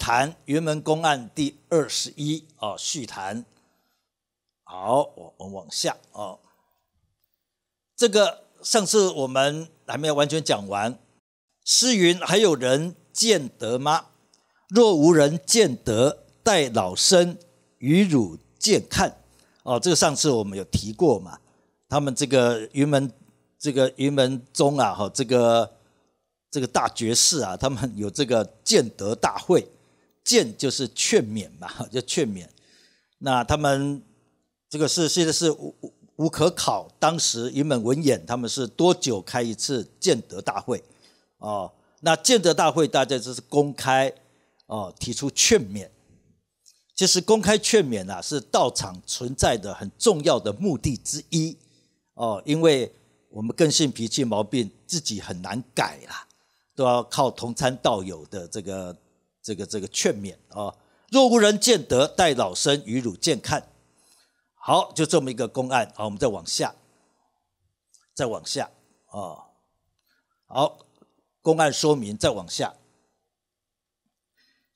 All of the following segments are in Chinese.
谈云门公案第二十一哦，续谈。好，我我们往下哦。这个上次我们还没有完全讲完。诗云：“还有人见得吗？”若无人见得，待老身与汝见看。哦，这个上次我们有提过嘛。他们这个云门，这个云门宗啊，哈，这个这个大觉寺啊，他们有这个见德大会。见就是劝勉嘛，就劝勉。那他们这个是现在是无无可考，当时云门文眼他们是多久开一次建德大会？哦，那建德大会大家就是公开哦，提出劝勉。其实公开劝勉啊，是道场存在的很重要的目的之一哦，因为我们个性脾气毛病自己很难改啦，都要靠同参道友的这个。这个这个劝勉啊，若无人见得，待老身与汝见看。好，就这么一个公案。好，我们再往下，再往下啊。好，公案说明再往下。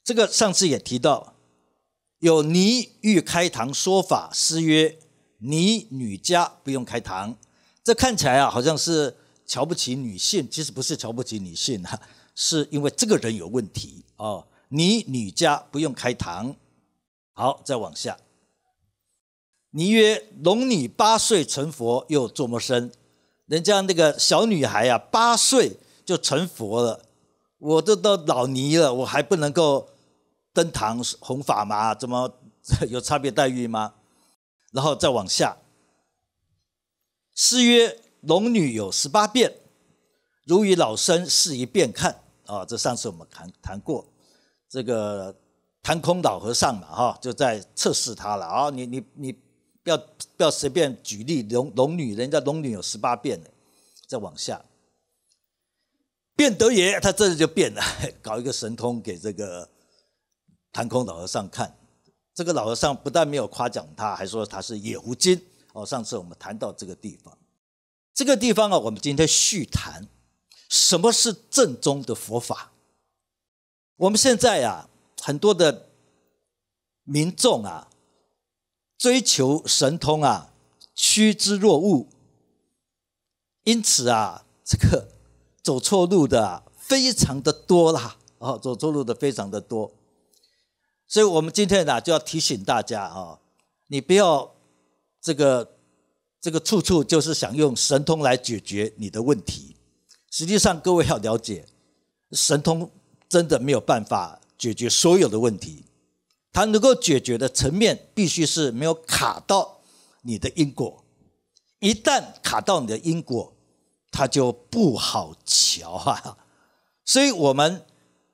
这个上次也提到，有尼欲开堂说法，师曰：“尼女家不用开堂。”这看起来啊，好像是瞧不起女性，其实不是瞧不起女性哈，是因为这个人有问题啊。你女家不用开堂，好，再往下。你曰：“龙女八岁成佛，又做么生？人家那个小女孩呀，八岁就成佛了，我都都老尼了，我还不能够登堂弘法吗？怎么 有差别待遇吗？”然后再往下。诗曰：“龙女有十八变，如与老僧试一遍看。”啊，这上次我们谈谈过。这个弹空老和尚嘛，哈，就在测试他了啊！你你你，不要不要随便举例，龙龙女，人家龙女有十八变的，再往下，变德也，他这就变了，搞一个神通给这个弹空老和尚看。这个老和尚不但没有夸奖他，还说他是野狐精。哦，上次我们谈到这个地方，这个地方啊，我们今天续谈，什么是正宗的佛法？我们现在啊，很多的民众啊，追求神通啊，趋之若鹜。因此啊，这个走错路的非常的多啦，哦，走错路的非常的多。所以我们今天呢，就要提醒大家啊，你不要这个这个处处就是想用神通来解决你的问题。实际上，各位要了解神通。真的没有办法解决所有的问题，它能够解决的层面必须是没有卡到你的因果，一旦卡到你的因果，它就不好瞧啊。所以，我们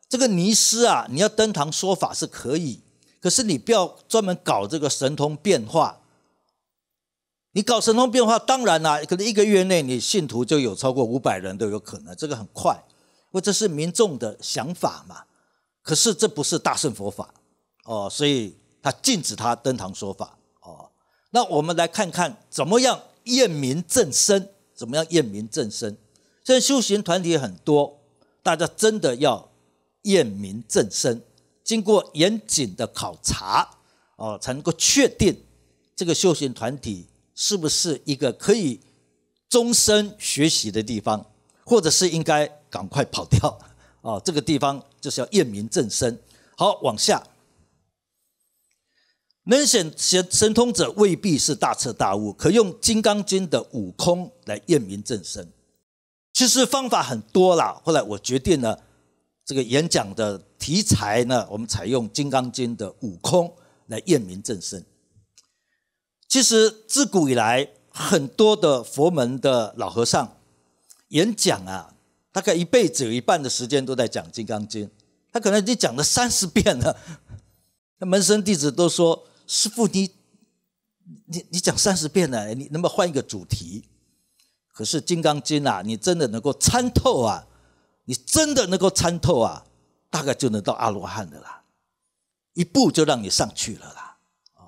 这个尼斯啊，你要登堂说法是可以，可是你不要专门搞这个神通变化。你搞神通变化，当然啦，可能一个月内你信徒就有超过五百人都有可能，这个很快。或者是民众的想法嘛？可是这不是大圣佛法哦，所以他禁止他登堂说法哦。那我们来看看怎么样验明正身，怎么样验明正身？现在修行团体很多，大家真的要验明正身，经过严谨的考察哦，才能够确定这个修行团体是不是一个可以终身学习的地方。或者是应该赶快跑掉啊！这个地方就是要验明正身。好，往下，能显显神通者未必是大彻大悟，可用《金刚经》的悟空来验明正身。其实方法很多啦。后来我决定呢，这个演讲的题材呢，我们采用《金刚经》的悟空来验明正身。其实自古以来，很多的佛门的老和尚。演讲啊，大概一辈子有一半的时间都在讲《金刚经》，他可能已经讲了三十遍了。那门生弟子都说：“师傅，你你你讲三十遍了，你能不能换一个主题。”可是《金刚经》啊，你真的能够参透啊，你真的能够参透啊，大概就能到阿罗汉的啦，一步就让你上去了啦。哦，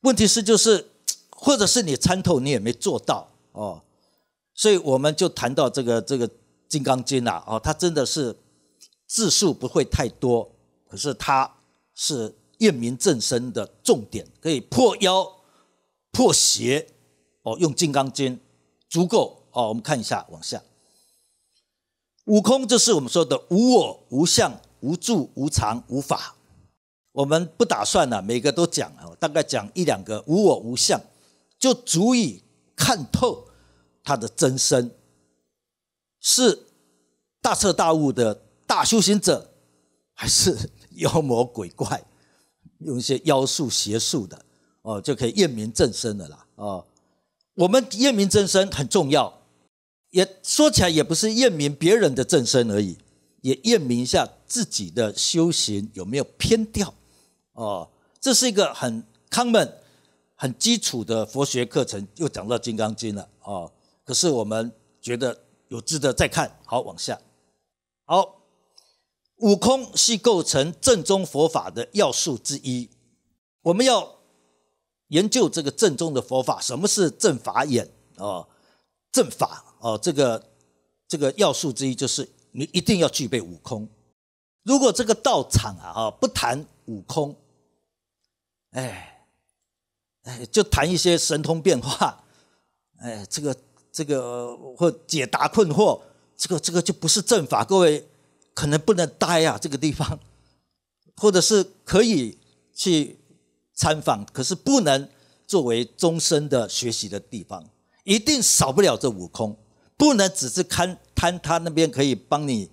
问题是就是，或者是你参透你也没做到哦。所以我们就谈到这个这个《金刚经》了哦，它真的是字数不会太多，可是它是验明正身的重点，可以破妖破邪哦。用《金刚经》足够哦。我们看一下往下，悟空就是我们说的无我无相无住无常无法。我们不打算啊，每个都讲啊，大概讲一两个。无我无相就足以看透。他的真身是大彻大悟的大修行者，还是妖魔鬼怪，用一些妖术邪术的哦，就可以验明正身的啦哦。我们验明正身很重要，也说起来也不是验明别人的正身而已，也验明一下自己的修行有没有偏掉哦。这是一个很 common、很基础的佛学课程，又讲到《金刚经》了哦。可是我们觉得有值得再看好往下，好，五空是构成正宗佛法的要素之一。我们要研究这个正宗的佛法，什么是正法眼啊？正法啊，这个这个要素之一就是你一定要具备五空。如果这个道场啊哈，不谈五空，哎哎，就谈一些神通变化，哎这个。这个或解答困惑，这个这个就不是正法。各位可能不能待啊这个地方，或者是可以去参访，可是不能作为终身的学习的地方。一定少不了这五空，不能只是看看他那边可以帮你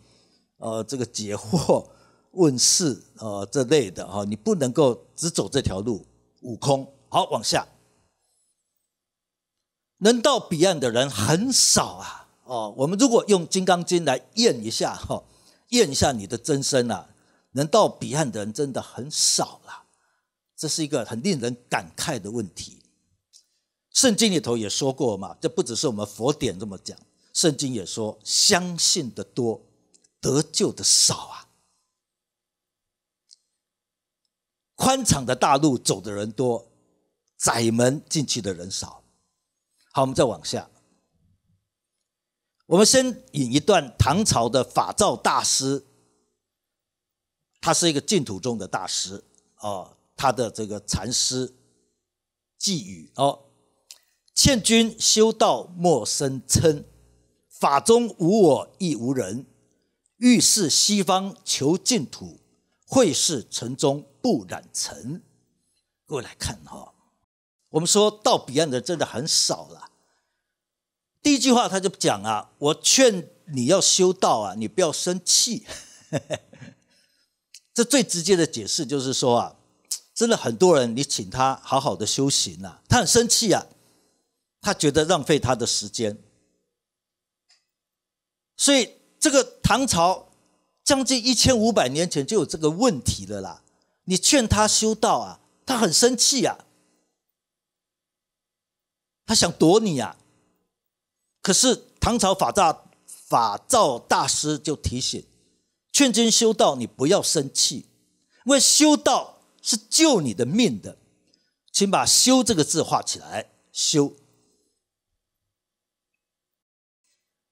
呃这个解惑 问世，呃，这类的哈，你不能够只走这条路。五空好，往下。能到彼岸的人很少啊！哦，我们如果用《金刚经》来验一下哈，验一下你的真身啊，能到彼岸的人真的很少了。这是一个很令人感慨的问题。圣经里头也说过嘛，这不只是我们佛典这么讲，圣经也说：相信的多，得救的少啊。宽敞的大路走的人多，窄门进去的人少。好，我们再往下。我们先引一段唐朝的法照大师，他是一个净土中的大师啊，他的这个禅师寄语哦：“劝君修道莫生嗔，法中无我亦无人；欲是西方求净土，会是城中不染尘。”过来看哈。我们说到彼岸的真的很少了。第一句话他就讲啊，我劝你要修道啊，你不要生气。这最直接的解释就是说啊，真的很多人，你请他好好的修行啊，他很生气啊，他觉得浪费他的时间。所以这个唐朝将近一千五百年前就有这个问题了啦。你劝他修道啊，他很生气啊。他想躲你呀，可是唐朝法大法照大师就提醒：劝君修道，你不要生气，因为修道是救你的命的。请把“修”这个字画起来。修，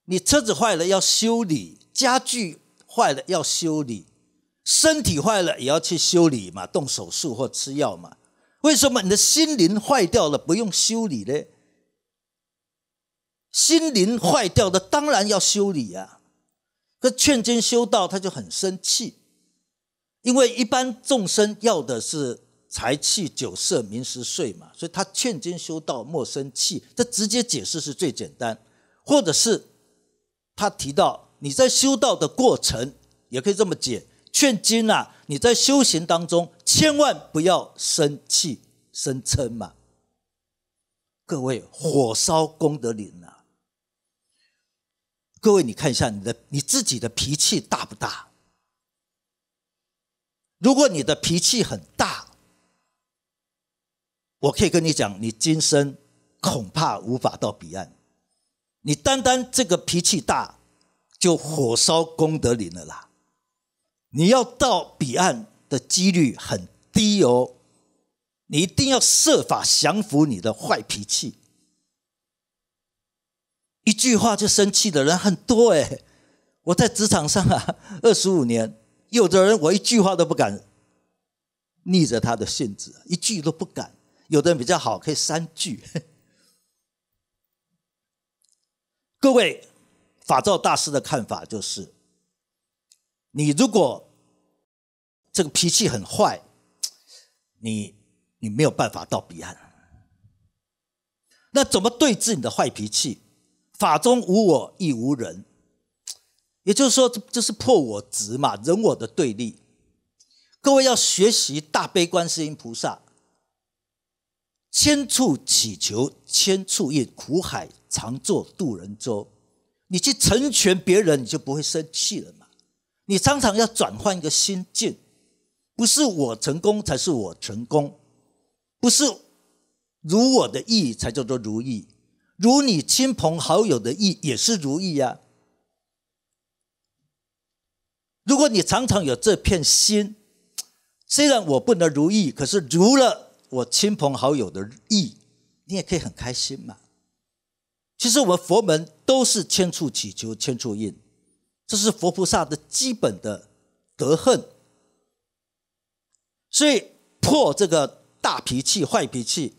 你车子坏了要修理，家具坏了要修理，身体坏了也要去修理嘛，动手术或吃药嘛。为什么你的心灵坏掉了不用修理呢？心灵坏掉的当然要修理呀，可劝君修道他就很生气，因为一般众生要的是财气酒色名食睡嘛，所以他劝君修道莫生气，这直接解释是最简单，或者是他提到你在修道的过程，也可以这么解，劝君啊，你在修行当中千万不要生气生嗔嘛，各位火烧功德林。各位，你看一下你的你自己的脾气大不大？如果你的脾气很大，我可以跟你讲，你今生恐怕无法到彼岸。你单单这个脾气大，就火烧功德林了啦。你要到彼岸的几率很低哦。你一定要设法降服你的坏脾气。一句话就生气的人很多哎，我在职场上啊，二十五年，有的人我一句话都不敢逆着他的性子，一句都不敢；有的人比较好，可以三句。各位，法照大师的看法就是：你如果这个脾气很坏，你你没有办法到彼岸。那怎么对治你的坏脾气？法中无我亦无人，也就是说，这这是破我执嘛，人我的对立。各位要学习大悲观世音菩萨，千处祈求千处应，苦海常作渡人舟。你去成全别人，你就不会生气了嘛。你常常要转换一个心境，不是我成功才是我成功，不是如我的意才叫做如意。如你亲朋好友的意也是如意呀。如果你常常有这片心，虽然我不能如意，可是如了我亲朋好友的意，你也可以很开心嘛。其实我们佛门都是千处祈求千处应，这是佛菩萨的基本的德恨。所以破这个大脾气、坏脾气，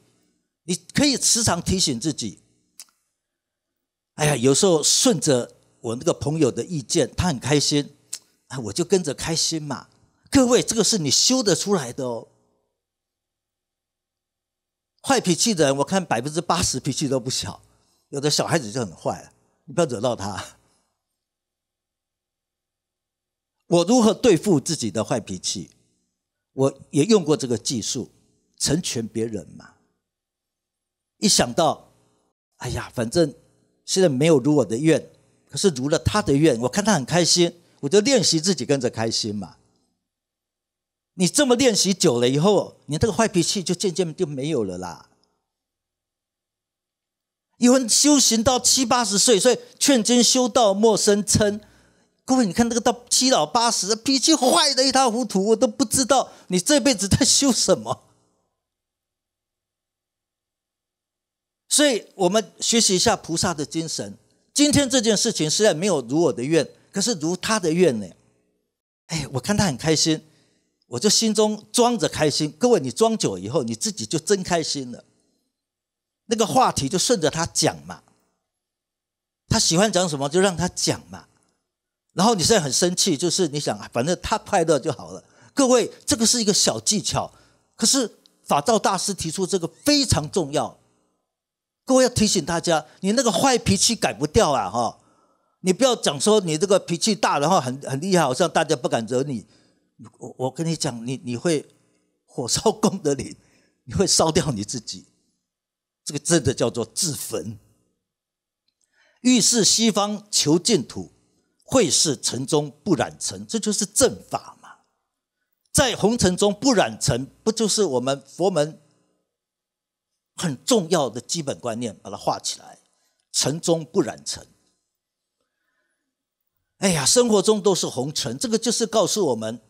你可以时常提醒自己。哎呀，有时候顺着我那个朋友的意见，他很开心，啊，我就跟着开心嘛。各位，这个是你修得出来的哦。坏脾气的人，我看百分之八十脾气都不小，有的小孩子就很坏，你不要惹到他。我如何对付自己的坏脾气？我也用过这个技术，成全别人嘛。一想到，哎呀，反正。现在没有如我的愿，可是如了他的愿，我看他很开心，我就练习自己跟着开心嘛。你这么练习久了以后，你这个坏脾气就渐渐就没有了啦。因为修行到七八十岁，所以劝君修道莫生嗔。各位，你看这个到七老八十，脾气坏的一塌糊涂，我都不知道你这辈子在修什么。所以我们学习一下菩萨的精神。今天这件事情虽然没有如我的愿，可是如他的愿呢？哎，我看他很开心，我就心中装着开心。各位，你装久以后，你自己就真开心了。那个话题就顺着他讲嘛，他喜欢讲什么就让他讲嘛。然后你现在很生气，就是你想，反正他快乐就好了。各位，这个是一个小技巧，可是法照大师提出这个非常重要。各位要提醒大家，你那个坏脾气改不掉啊！哈，你不要讲说你这个脾气大，然后很很厉害，好像大家不敢惹你。我我跟你讲，你你会火烧功德林，你会烧掉你自己。这个真的叫做自焚。欲是西方求净土，会是尘中不染尘，这就是正法嘛。在红尘中不染尘，不就是我们佛门？很重要的基本观念，把它画起来，尘中不染尘。哎呀，生活中都是红尘，这个就是告诉我们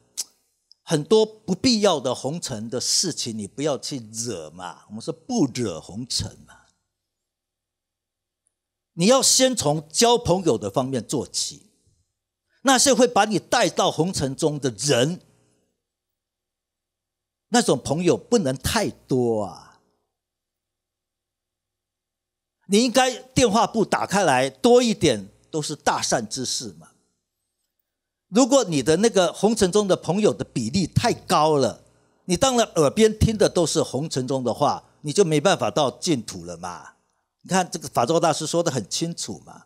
很多不必要的红尘的事情，你不要去惹嘛。我们说不惹红尘嘛，你要先从交朋友的方面做起。那些会把你带到红尘中的人，那种朋友不能太多啊。你应该电话簿打开来多一点，都是大善之事嘛。如果你的那个红尘中的朋友的比例太高了，你当然耳边听的都是红尘中的话，你就没办法到净土了嘛。你看这个法照大师说的很清楚嘛，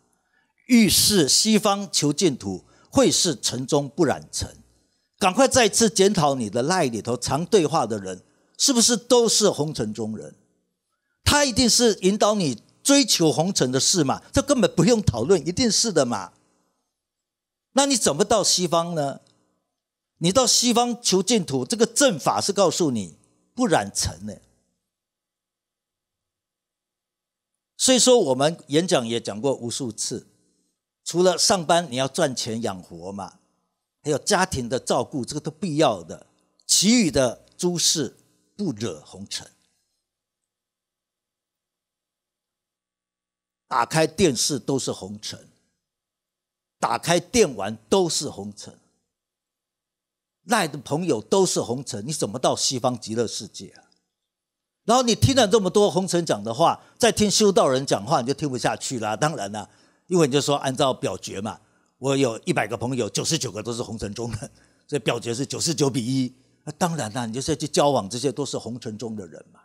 欲是西方求净土，会是尘中不染尘。赶快再次检讨你的赖里头常对话的人，是不是都是红尘中人？他一定是引导你。追求红尘的事嘛，这根本不用讨论，一定是的嘛。那你怎么到西方呢？你到西方求净土，这个正法是告诉你不染尘的。所以说，我们演讲也讲过无数次，除了上班你要赚钱养活嘛，还有家庭的照顾，这个都必要的。其余的诸事不惹红尘。打开电视都是红尘，打开电玩都是红尘，赖的朋友都是红尘，你怎么到西方极乐世界啊？然后你听了这么多红尘讲的话，再听修道人讲话，你就听不下去了。当然了，因为你就说按照表决嘛，我有一百个朋友，九十九个都是红尘中的，所以表决是九十九比一。那当然了，你就是去交往，这些都是红尘中的人嘛。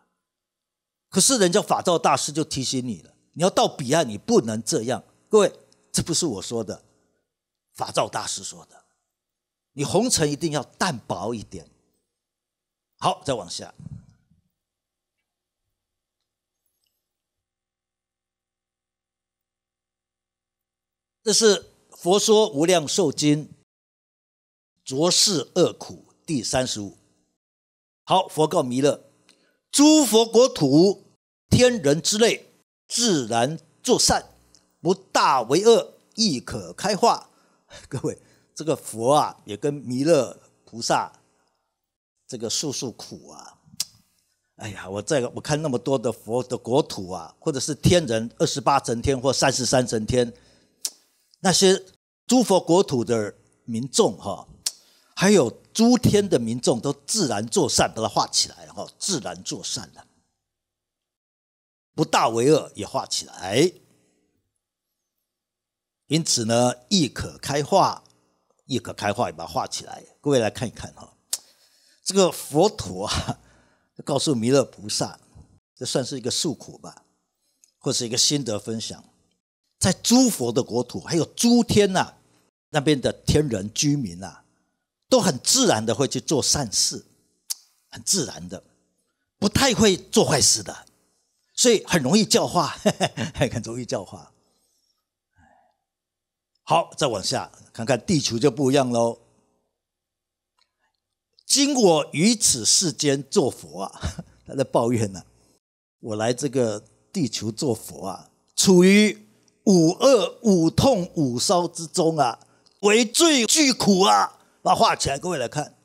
可是人家法照大师就提醒你了。你要到彼岸，你不能这样，各位，这不是我说的，法照大师说的，你红尘一定要淡薄一点。好，再往下，这是《佛说无量寿经》浊世恶苦第三十五。好，佛告弥勒：诸佛国土天人之类，自然作善，不大为恶，亦可开化。各位，这个佛啊，也跟弥勒菩萨这个诉诉苦啊。哎呀，我在我看那么多的佛的国土啊，或者是天人二十八层天或三十三层天，那些诸佛国土的民众哈，还有诸天的民众，都自然作善，把它画起来哈，自然作善了。不大为恶也画起来，因此呢，亦可开化，亦可开化，也把它画起来。各位来看一看哈，这个佛陀啊，告诉弥勒菩萨，这算是一个诉苦吧，或是一个心得分享。在诸佛的国土，还有诸天呐，那边的天人居民呐，都很自然的会去做善事，很自然的，不太会做坏事的。所以很容易教化，很容易教化。好，再往下看看地球就不一样喽。经我于此世间做佛啊，他在抱怨呢。我来这个地球做佛啊，处于五恶、五痛、五烧之中啊，为最巨苦啊。把画起来，各位来看，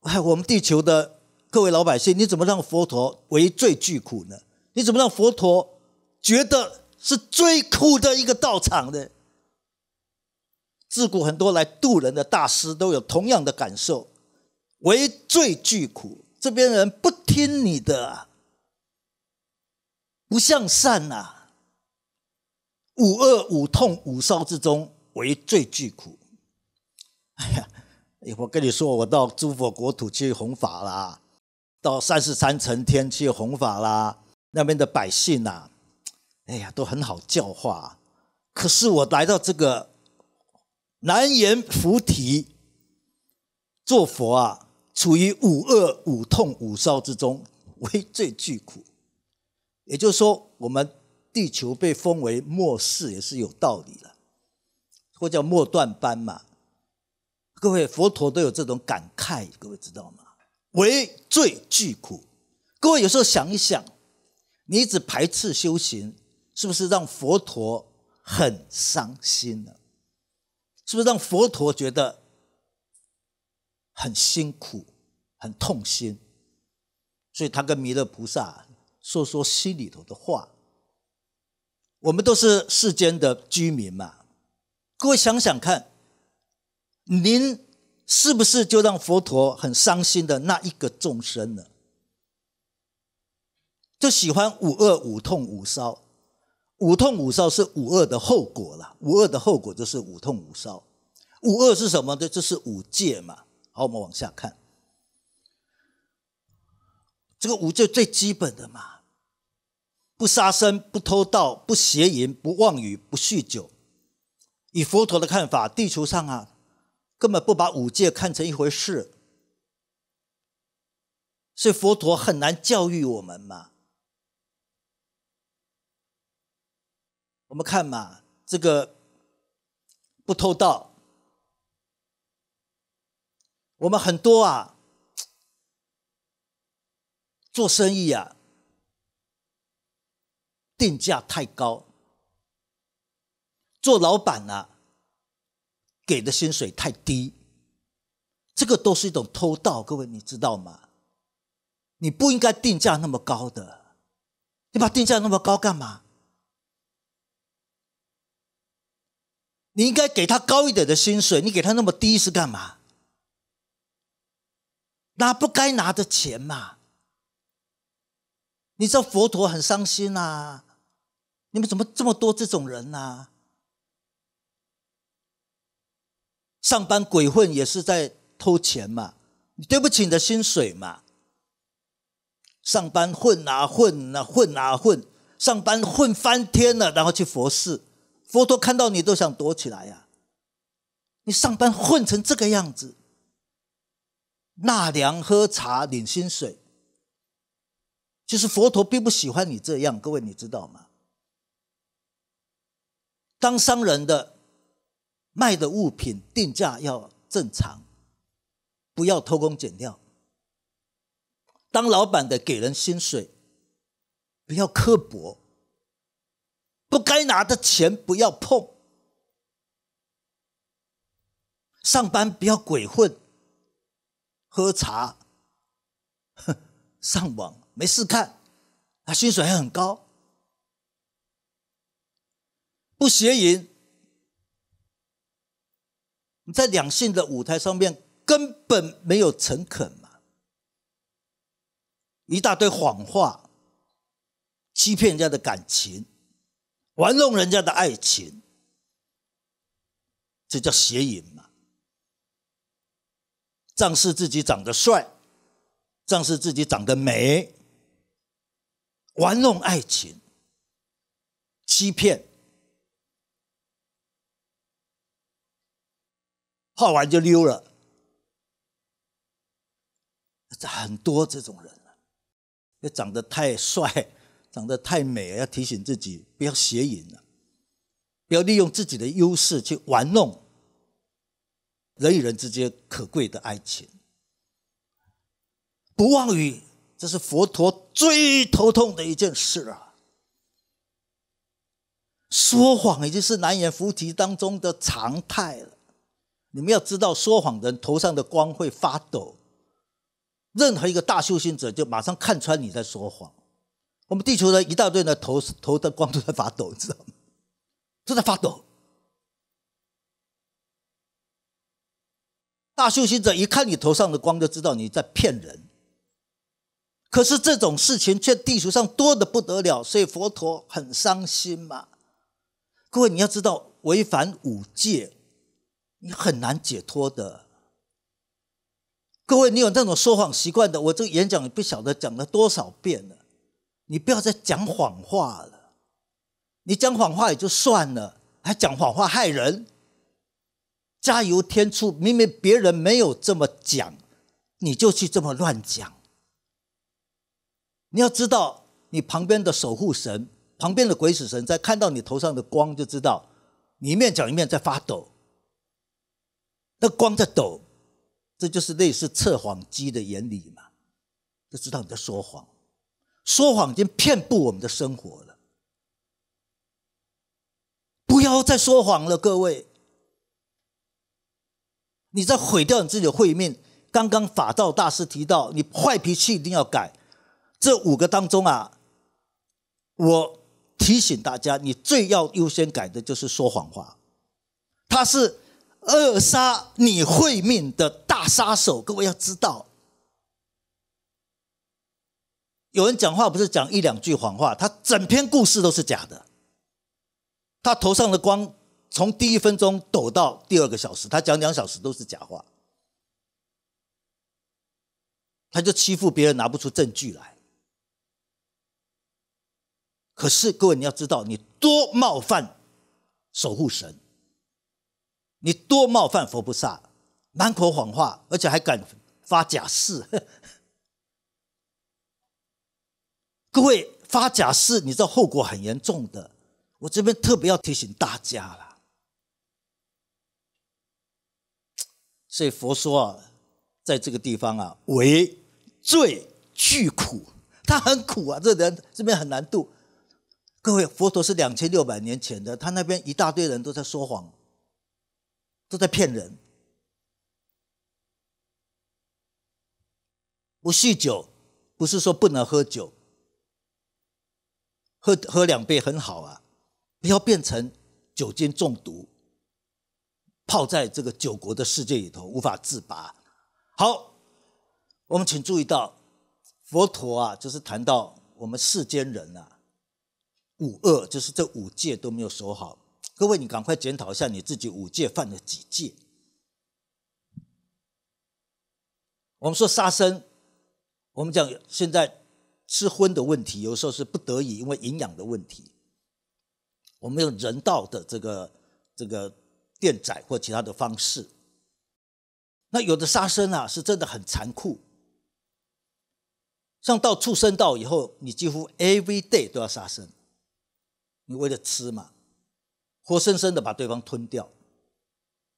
哎，我们地球的。各位老百姓，你怎么让佛陀为最巨苦呢？你怎么让佛陀觉得是最苦的一个道场呢？自古很多来渡人的大师都有同样的感受，为最巨苦。这边人不听你的，不向善啊，五恶五痛五烧之中为最巨苦。哎呀，我跟你说，我到诸佛国土去弘法啦。到三十三层天去弘法啦，那边的百姓呐，哎呀，都很好教化。可是我来到这个南言菩提做佛啊，处于五恶、五痛、五烧之中，为最巨苦。也就是说，我们地球被封为末世也是有道理的，或叫末段班嘛。各位，佛陀都有这种感慨，各位知道吗？为罪具苦，各位有时候想一想，你一直排斥修行，是不是让佛陀很伤心呢？是不是让佛陀觉得很辛苦、很痛心？所以他跟弥勒菩萨说说心里头的话。我们都是世间的居民嘛，各位想想看，您。是不是就让佛陀很伤心的那一个众生呢？就喜欢五恶、五痛、五烧。五痛、五烧是五恶的后果了。五恶的后果就是五痛、五烧。五恶是什么呢？就是五戒嘛。好，我们往下看。这个五戒最基本的嘛，不杀生、不偷盗、不邪淫、不妄语、不酗酒。以佛陀的看法，地球上啊。根本不把五戒看成一回事，所以佛陀很难教育我们嘛。我们看嘛，这个不偷盗，我们很多啊，做生意啊，定价太高，做老板啊。给的薪水太低，这个都是一种偷盗，各位你知道吗？你不应该定价那么高的，你把定价那么高干嘛？你应该给他高一点的薪水，你给他那么低是干嘛？拿不该拿的钱嘛？你知道佛陀很伤心呐，你们怎么这么多这种人呐？上班鬼混也是在偷钱嘛？你对不起你的薪水嘛！上班混啊混啊混啊混，上班混翻天了，然后去佛寺，佛陀看到你都想躲起来呀！你上班混成这个样子，纳凉喝茶领薪水，其实佛陀并不喜欢你这样，各位你知道吗？当商人的。卖的物品定价要正常，不要偷工减料。当老板的给人薪水不要刻薄，不该拿的钱不要碰。上班不要鬼混，喝茶、上网没事看，啊薪水还很高，不邪淫。你在两性的舞台上面根本没有诚恳嘛，一大堆谎话，欺骗人家的感情，玩弄人家的爱情，这叫邪淫嘛？仗势自己长得帅，仗势自己长得美，玩弄爱情，欺骗。泡完就溜了，很多这种人啊，要长得太帅，长得太美，要提醒自己不要邪淫了，不要利用自己的优势去玩弄人与人之间可贵的爱情。不妄语，这是佛陀最头痛的一件事啊。说谎已经是南阎菩提当中的常态了。你们要知道，说谎人头上的光会发抖。任何一个大修行者就马上看穿你在说谎。我们地球的一大堆人头头的光都在发抖，你知道吗？都在发抖。大修行者一看你头上的光，就知道你在骗人。可是这种事情却地球上多的不得了，所以佛陀很伤心嘛。各位，你要知道，违反五戒。你很难解脱的，各位，你有那种说谎习惯的，我这个演讲不晓得讲了多少遍了，你不要再讲谎话了。你讲谎话也就算了，还讲谎话害人，加油添醋，明明别人没有这么讲，你就去这么乱讲。你要知道，你旁边的守护神、旁边的鬼使神，在看到你头上的光，就知道你一面讲一面在发抖。那光在抖，这就是类似测谎机的原理嘛？就知道你在说谎，说谎已经遍布我们的生活了。不要再说谎了，各位，你在毁掉你自己的慧命。刚刚法道大师提到，你坏脾气一定要改。这五个当中啊，我提醒大家，你最要优先改的就是说谎话，它是。扼杀你慧命的大杀手，各位要知道，有人讲话不是讲一两句谎话，他整篇故事都是假的。他头上的光从第一分钟抖到第二个小时，他讲两小时都是假话，他就欺负别人拿不出证据来。可是，各位你要知道，你多冒犯守护神。你多冒犯佛菩萨，满口谎话，而且还敢发假誓！各位发假誓，你知道后果很严重的。我这边特别要提醒大家了。所以佛说啊，在这个地方啊，为罪具苦，他很苦啊，这人这边很难度。各位，佛陀是两千六百年前的，他那边一大堆人都在说谎。都在骗人，不酗酒不是说不能喝酒，喝喝两杯很好啊，不要变成酒精中毒，泡在这个酒国的世界里头无法自拔。好，我们请注意到佛陀啊，就是谈到我们世间人啊，五恶就是这五戒都没有守好。各位，你赶快检讨一下你自己五戒犯了几戒？我们说杀生，我们讲现在吃荤的问题，有时候是不得已，因为营养的问题，我们用人道的这个这个电宰或其他的方式。那有的杀生啊，是真的很残酷，像到畜生道以后，你几乎 every day 都要杀生，你为了吃嘛。活生生的把对方吞掉，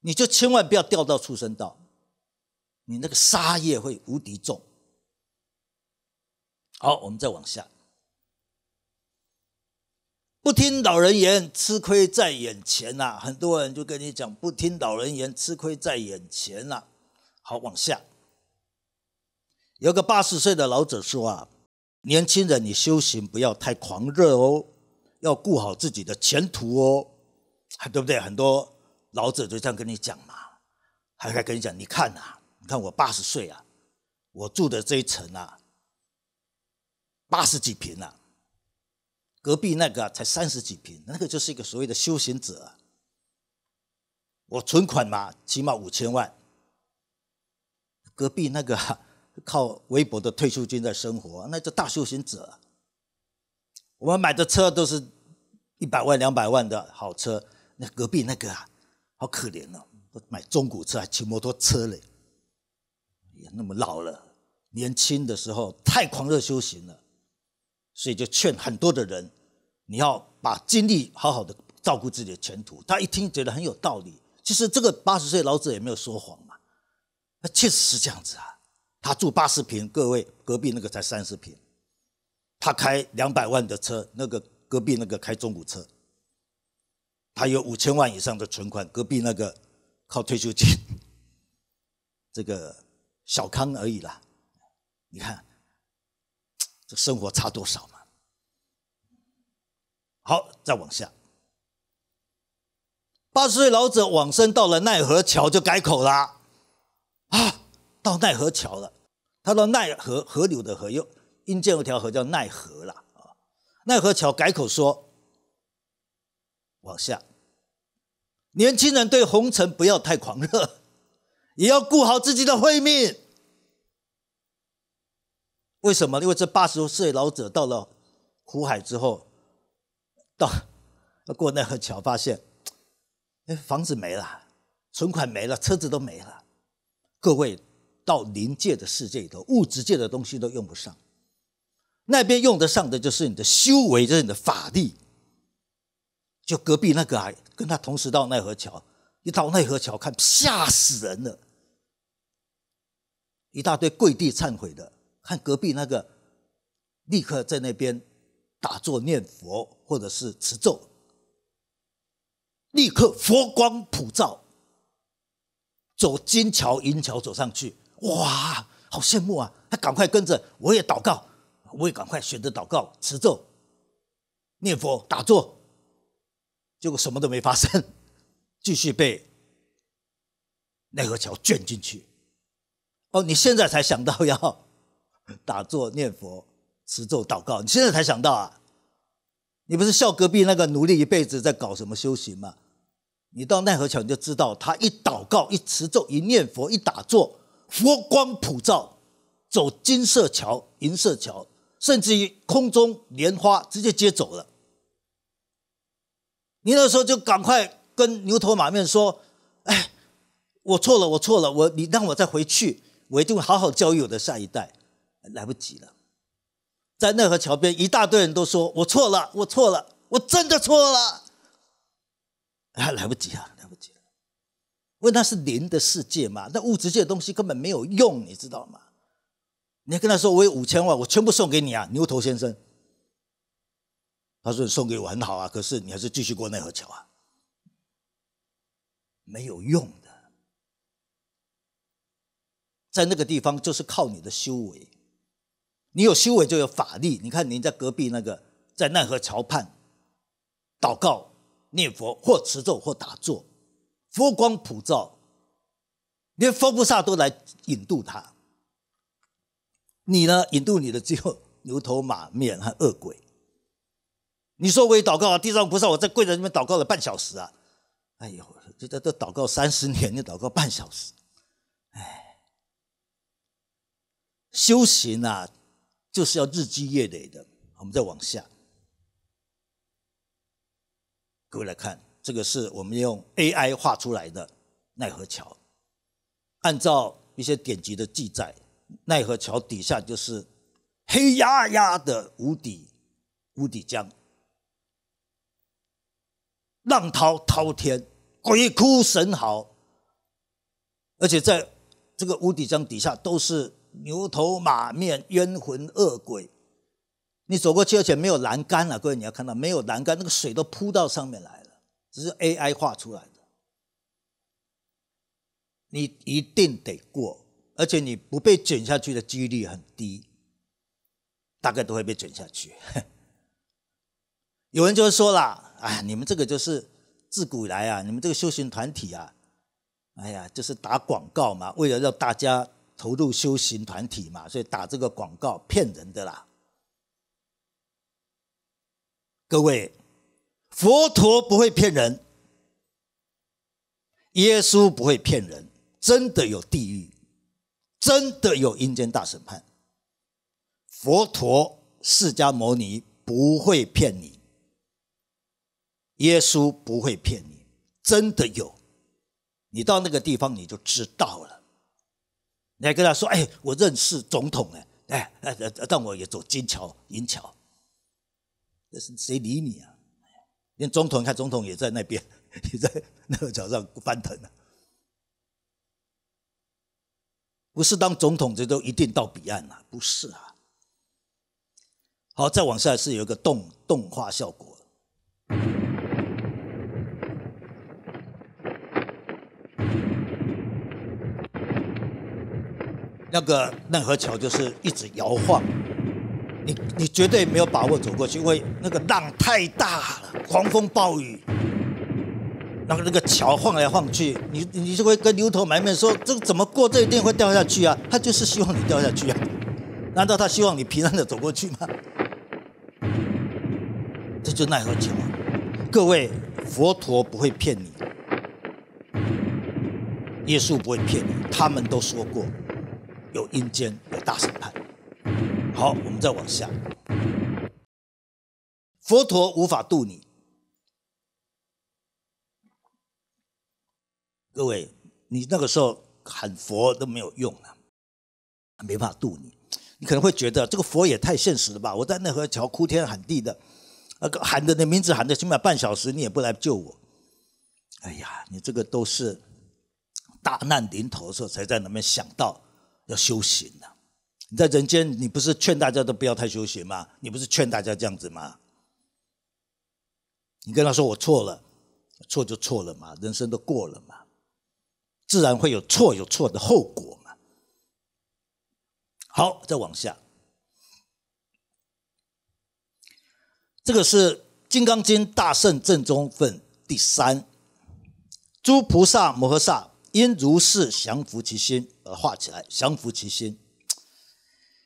你就千万不要掉到畜生道，你那个杀业会无敌重。好，我们再往下。不听老人言，吃亏在眼前呐。很多人就跟你讲，不听老人言，吃亏在眼前呐。好，往下。有个八十岁的老者说啊，年轻人，你修行不要太狂热哦，要顾好自己的前途哦。对不对？很多老者就这样跟你讲嘛，还以跟你讲，你看呐，你看我八十岁啊，我住的这一层啊，八十几平啊，隔壁那个才三十几平，那个就是一个所谓的修行者。我存款嘛，起码五千万，隔壁那个靠微薄的退休金在生活，那叫大修行者。我们买的车都是一百万、两百万的好车。那隔壁那个啊，好可怜哦，都买中古车还骑摩托车嘞，哎呀，那么老了，年轻的时候太狂热修行了，所以就劝很多的人，你要把精力好好的照顾自己的前途。他一听觉得很有道理。其实这个八十岁老者也没有说谎嘛，那确实是这样子啊。他住八十平，各位隔壁那个才三十平，他开两百万的车，那个隔壁那个开中古车。他有五千万以上的存款，隔壁那个靠退休金，这个小康而已啦。你看这生活差多少嘛？好，再往下。八十岁老者往生到了奈何桥，就改口啦。啊，到奈何桥了，他到奈何河流的河又阴间有一条河叫奈何了啊，奈何桥改口说。往下，年轻人对红尘不要太狂热，也要顾好自己的慧命。为什么？因为这八十岁老者到了苦海之后，到过奈何桥，发现，哎，房子没了，存款没了，车子都没了。各位，到灵界的世界里头，物质界的东西都用不上，那边用得上的就是你的修为，就是你的法力。就隔壁那个啊，跟他同时到奈何桥，一到奈何桥看，吓死人了！一大堆跪地忏悔的，看隔壁那个，立刻在那边打坐念佛，或者是持咒，立刻佛光普照，走金桥银桥走上去，哇，好羡慕啊！他赶快跟着我也祷告，我也赶快选择祷告、持咒、念佛、打坐。结果什么都没发生，继续被奈何桥卷进去。哦，你现在才想到要打坐念佛、持咒祷告，你现在才想到啊？你不是笑隔壁那个奴隶一辈子在搞什么修行吗？你到奈何桥你就知道，他一祷告、一持咒、一念佛、一打坐，佛光普照，走金色桥、银色桥，甚至于空中莲花直接接走了。你那时候就赶快跟牛头马面说：“哎，我错了，我错了，我你让我再回去，我一定会好好教育我的下一代。”来不及了，在奈何桥边，一大堆人都说：“我错了，我错了，我真的错了。”啊，来不及了，来不及了！问他是灵的世界嘛？那物质界的东西根本没有用，你知道吗？你要跟他说：“我有五千万，我全部送给你啊，牛头先生。”他说：“送给我很好啊，可是你还是继续过奈何桥啊，没有用的。在那个地方，就是靠你的修为，你有修为就有法力。你看，您在隔壁那个，在奈何桥畔，祷告、念佛或持咒或打坐，佛光普照，连佛菩萨都来引渡他。你呢，引渡你的只有牛头马面和恶鬼。”你说我也祷告，啊，地上菩萨，我在跪在那边祷告了半小时啊！哎呦，就在这祷告三十年，你祷告半小时，哎，修行啊，就是要日积月累的。我们再往下，各位来看，这个是我们用 AI 画出来的奈何桥。按照一些典籍的记载，奈何桥底下就是黑压压的无底无底江。浪涛滔天，鬼哭神嚎，而且在这个无底江底下都是牛头马面、冤魂恶鬼。你走过去而且没有栏杆了，各位你要看到没有栏杆，那个水都扑到上面来了，只是 AI 画出来的。你一定得过，而且你不被卷下去的几率很低，大概都会被卷下去。有人就会说了。哎，你们这个就是自古以来啊，你们这个修行团体啊，哎呀，就是打广告嘛，为了让大家投入修行团体嘛，所以打这个广告骗人的啦。各位，佛陀不会骗人，耶稣不会骗人，真的有地狱，真的有阴间大审判。佛陀释迦牟尼不会骗你。耶稣不会骗你，真的有，你到那个地方你就知道了。你还跟他说？哎，我认识总统呢，哎，但我也走金桥银桥，这是谁理你啊？连总统，看总统也在那边，也在那个桥上翻腾啊。不是当总统就都一定到彼岸了，不是啊。好，再往下是有一个动动画效果。那个奈何桥就是一直摇晃，你你绝对没有把握走过去，因为那个浪太大了，狂风暴雨，那个那个桥晃来晃去，你你就会跟牛头埋面说：这怎么过？这一定会掉下去啊！他就是希望你掉下去啊！难道他希望你平安的走过去吗？这就奈何桥。各位，佛陀不会骗你，耶稣不会骗你，他们都说过。有阴间有大审判。好，我们再往下。佛陀无法渡你，各位，你那个时候喊佛都没有用啊，没办法渡你。你可能会觉得这个佛也太现实了吧？我在奈何桥哭天喊地的，那个喊的那名字喊的起码半小时，你也不来救我。哎呀，你这个都是大难临头的时候才在那边想到。要修行呐！你在人间，你不是劝大家都不要太修行吗？你不是劝大家这样子吗？你跟他说我错了，错就错了嘛，人生都过了嘛，自然会有错有错的后果嘛。好，再往下，这个是《金刚经》大圣正宗分第三，诸菩萨摩诃萨。因如是降服其心而化起来，降服其心。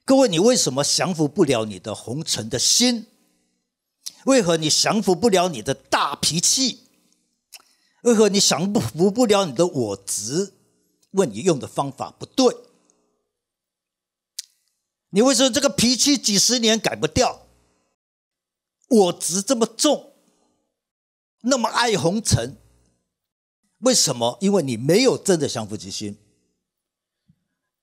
各位，你为什么降服不了你的红尘的心？为何你降服不了你的大脾气？为何你降不服不了你的我执？问你用的方法不对。你为什么这个脾气几十年改不掉？我执这么重，那么爱红尘。为什么？因为你没有真的降伏其心。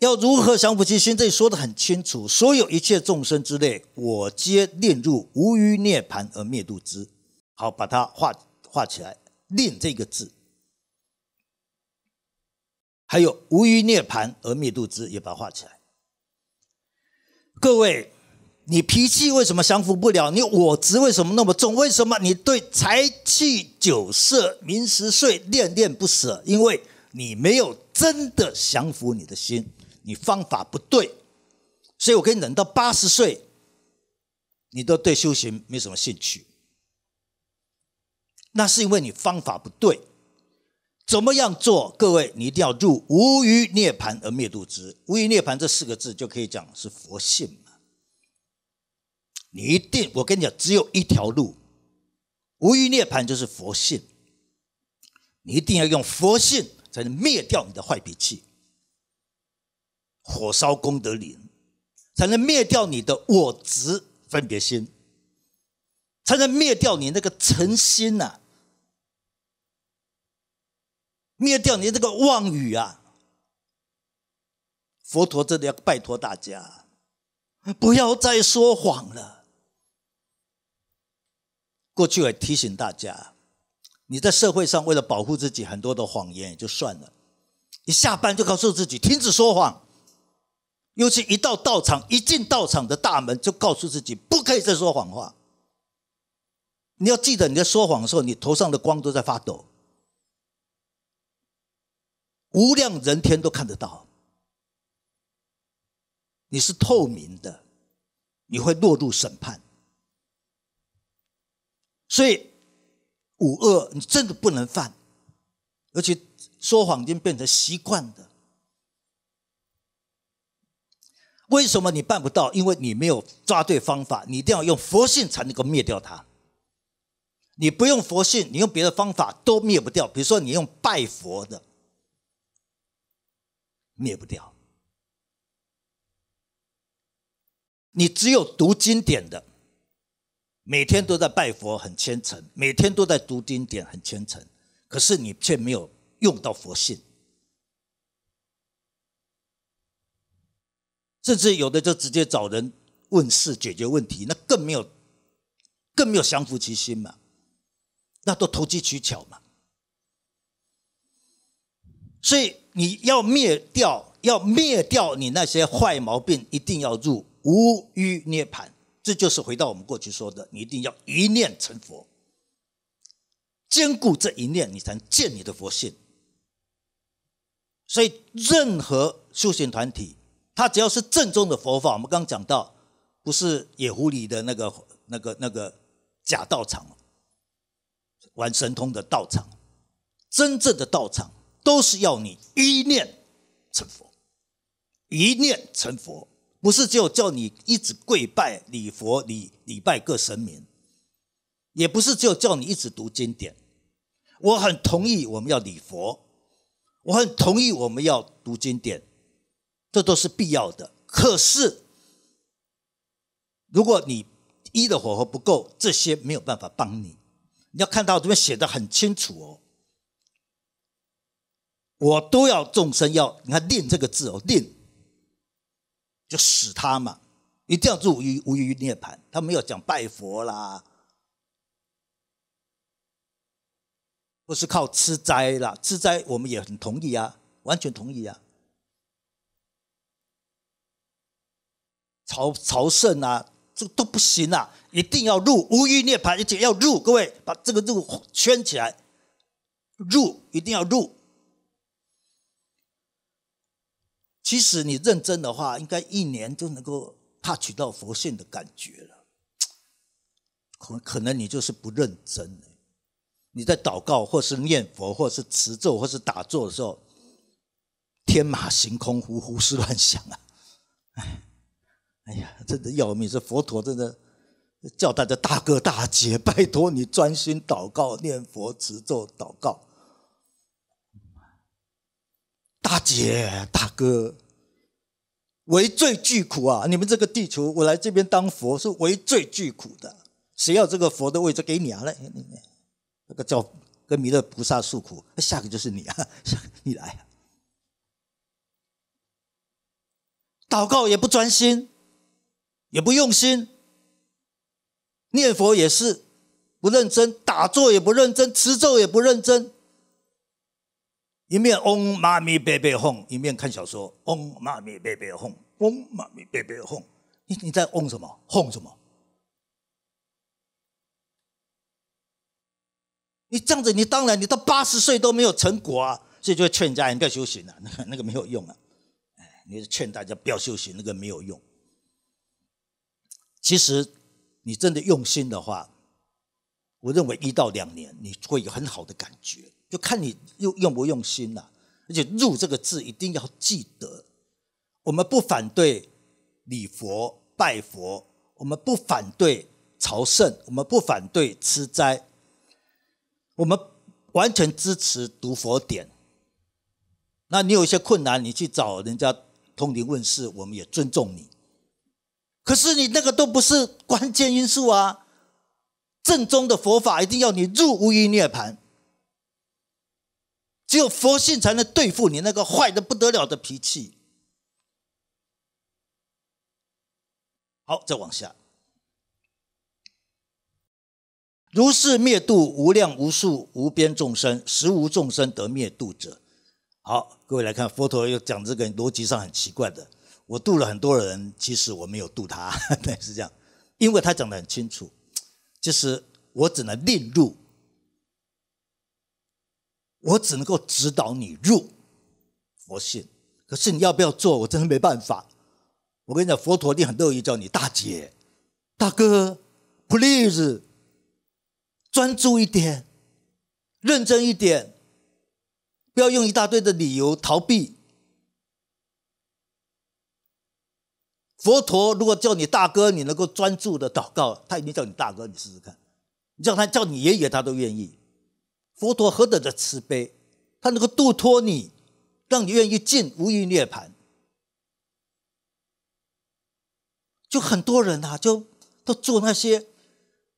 要如何降伏其心？这里说的很清楚：所有一切众生之内，我皆令入无余涅盘而灭度之。好，把它画画起来，“令”这个字，还有“无余涅盘而灭度之”，也把它画起来。各位。你脾气为什么降服不了你？我执为什么那么重？为什么你对财气、酒色、名、食、睡恋恋不舍？因为你没有真的降服你的心，你方法不对。所以我跟你等到八十岁，你都对修行没什么兴趣，那是因为你方法不对。怎么样做？各位，你一定要入无余涅盘而灭度之。无余涅盘这四个字就可以讲是佛性。你一定，我跟你讲，只有一条路，无欲涅槃就是佛性。你一定要用佛性，才能灭掉你的坏脾气，火烧功德林，才能灭掉你的我执分别心，才能灭掉你那个诚心呐，灭掉你那个妄语啊！佛陀真的要拜托大家，不要再说谎了。过去也提醒大家，你在社会上为了保护自己，很多的谎言也就算了。一下班就告诉自己停止说谎，尤其一到道场，一进道场的大门就告诉自己不可以再说谎话。你要记得你在说谎的时候，你头上的光都在发抖，无量人天都看得到，你是透明的，你会落入审判。所以五恶你真的不能犯，而且说谎已经变成习惯的。为什么你办不到？因为你没有抓对方法，你一定要用佛性才能够灭掉它。你不用佛性，你用别的方法都灭不掉。比如说你用拜佛的，灭不掉。你只有读经典的。每天都在拜佛，很虔诚；每天都在读经典，很虔诚。可是你却没有用到佛性，甚至有的就直接找人问事解决问题，那更没有、更没有降伏其心嘛，那都投机取巧嘛。所以你要灭掉、要灭掉你那些坏毛病，一定要入无余涅槃。这就是回到我们过去说的，你一定要一念成佛，坚固这一念，你才能见你的佛性。所以，任何修行团体，他只要是正宗的佛法，我们刚刚讲到，不是野狐里的那个、那个、那个假道场，玩神通的道场，真正的道场都是要你一念成佛，一念成佛。不是就叫你一直跪拜礼佛、礼礼拜各神明，也不是就叫你一直读经典。我很同意我们要礼佛，我很同意我们要读经典，这都是必要的。可是，如果你一的火候不够，这些没有办法帮你。你要看到这边写的很清楚哦，我都要众生要你看“念”这个字哦，“念”。就使他嘛，一定要入于无余涅槃。他没有讲拜佛啦，不是靠吃斋啦，吃斋我们也很同意啊，完全同意啊。朝朝圣啊，这都不行啊，一定要入无余涅槃，而且要入。各位，把这个入圈起来，入一定要入。其实你认真的话，应该一年就能够怕取到佛性的感觉了。可可能你就是不认真，你在祷告或是念佛或是持咒或是打坐的时候，天马行空胡胡思乱想啊！哎，哎呀，真的要命！是佛陀真的叫大家大哥大姐，拜托你专心祷告、念佛、持咒、祷告。大姐、大哥，为罪巨苦啊！你们这个地球，我来这边当佛是为罪巨苦的。谁要这个佛的位置给你啊？来，那个叫跟弥勒菩萨诉苦，下个就是你啊！你来，祷告也不专心，也不用心，念佛也是不认真，打坐也不认真，持咒也不认真。一面嗡妈咪贝贝哄，一面看小说，嗡妈咪贝贝哄，嗡妈咪贝贝哄，你你在嗡什么哄什么？你这样子，你当然你到八十岁都没有成果啊，所以就劝家人不要修行啊，那个那个没有用啊，哎，你劝大家不要修行，那个没有用。其实你真的用心的话。我认为一到两年你会有很好的感觉，就看你用用不用心了。而且“入”这个字一定要记得。我们不反对礼佛拜佛，我们不反对朝圣，我们不反对吃斋。我们完全支持读佛典。那你有一些困难，你去找人家通灵问事，我们也尊重你。可是你那个都不是关键因素啊。正宗的佛法一定要你入无余涅盘，只有佛性才能对付你那个坏的不得了的脾气。好，再往下，如是灭度无量无数无边众生，实无众生得灭度者。好，各位来看，佛陀又讲这个逻辑上很奇怪的，我度了很多人，其实我没有度他，是这样，因为他讲的很清楚。就是我只能令入，我只能够指导你入佛性。可是你要不要做，我真的没办法。我跟你讲，佛陀一定很乐意叫你大姐、大哥，Please 专注一点，认真一点，不要用一大堆的理由逃避。佛陀如果叫你大哥，你能够专注的祷告，他一定叫你大哥。你试试看，你叫他叫你爷爷，他都愿意。佛陀何等的慈悲，他能够度脱你，让你愿意进无余涅槃。就很多人呐，就都做那些，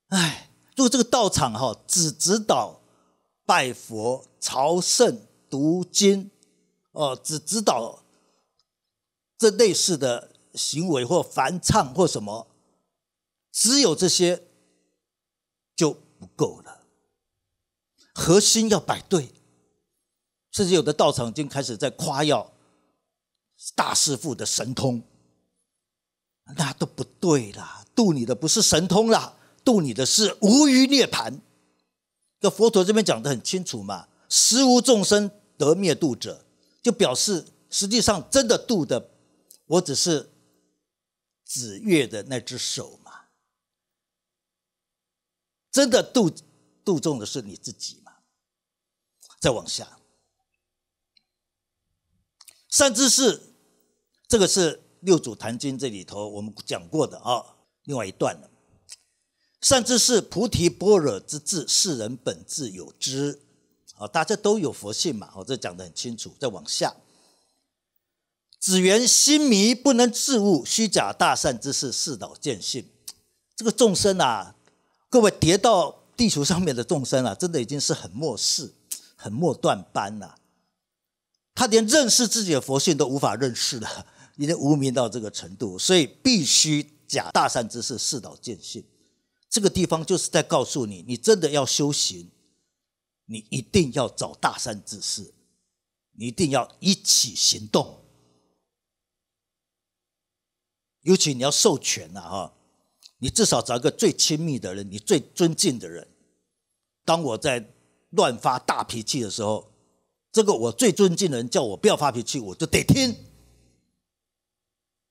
哎，做这个道场哈，只指导拜佛、朝圣、读经，哦，只指导这类似的。行为或梵唱或什么，只有这些就不够了。核心要摆对，甚至有的道场已经开始在夸耀大师傅的神通，那都不对啦！度你的不是神通啦，度你的是无余涅盘。那佛陀这边讲得很清楚嘛，“十无众生得灭度者”，就表示实际上真的度的，我只是。子月的那只手嘛，真的度度众的是你自己吗？再往下，善知是这个是《六祖坛经》这里头我们讲过的啊，另外一段了。善知是菩提般若之智，世人本自有之啊，大家都有佛性嘛，我这讲得很清楚。再往下。只缘心迷不能自悟，虚假大善之事，是导见性。这个众生啊，各位跌到地球上面的众生啊，真的已经是很末世、很末断般了。他连认识自己的佛性都无法认识了，已经无明到这个程度，所以必须假大善之事，是导见性。这个地方就是在告诉你，你真的要修行，你一定要找大善之事，你一定要一起行动。尤其你要授权啊、哈！你至少找一个最亲密的人，你最尊敬的人。当我在乱发大脾气的时候，这个我最尊敬的人叫我不要发脾气，我就得听。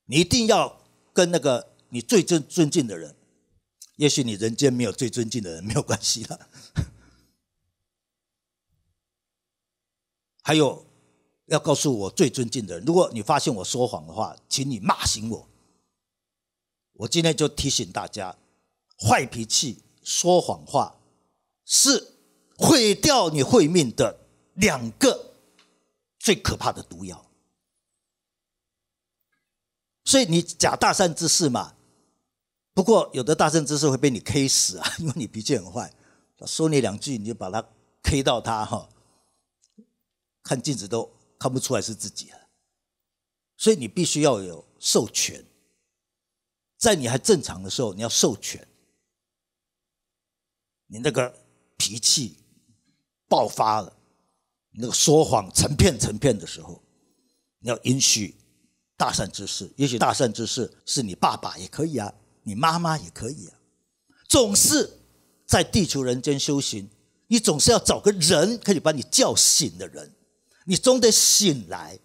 你一定要跟那个你最尊尊敬的人。也许你人间没有最尊敬的人，没有关系了。还有，要告诉我最尊敬的人，如果你发现我说谎的话，请你骂醒我。我今天就提醒大家，坏脾气、说谎话，是毁掉你慧命的两个最可怕的毒药。所以你假大善之事嘛，不过有的大善之事会被你 K 死啊，因为你脾气很坏，说你两句你就把他 K 到他哈，看镜子都看不出来是自己了。所以你必须要有授权。在你还正常的时候，你要授权；你那个脾气爆发了，那个说谎成片成片的时候，你要允许大善之事。也许大善之事是你爸爸也可以啊，你妈妈也可以啊。总是在地球人间修行，你总是要找个人可以把你叫醒的人。你总得醒来，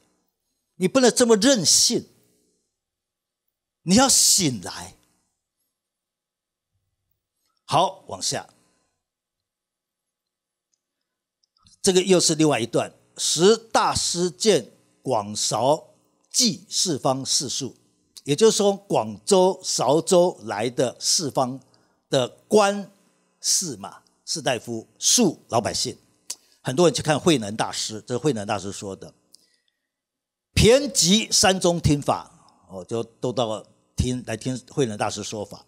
你不能这么任性。你要醒来，好，往下，这个又是另外一段。十大师见广韶济四方四术，也就是说广州、韶州来的四方的官士嘛、士大夫、庶老百姓，很多人去看慧能大师，这是慧能大师说的。偏集三中听法，哦，就都到。了听来听慧能大师说法，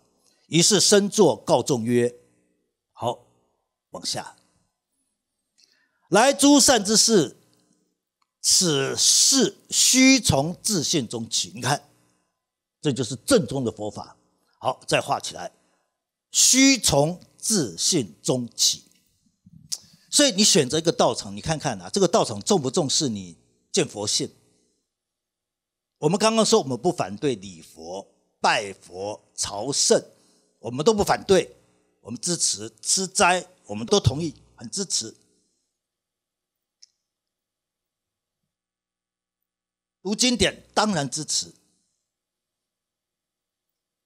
于是身坐告众曰：“好，往下。来诸善之事，此事须从自信中起。你看，这就是正宗的佛法。好，再画起来，须从自信中起。所以你选择一个道场，你看看啊，这个道场重不重视你见佛性？我们刚刚说，我们不反对礼佛。”拜佛朝圣，我们都不反对，我们支持；吃斋，我们都同意，很支持。读经典当然支持。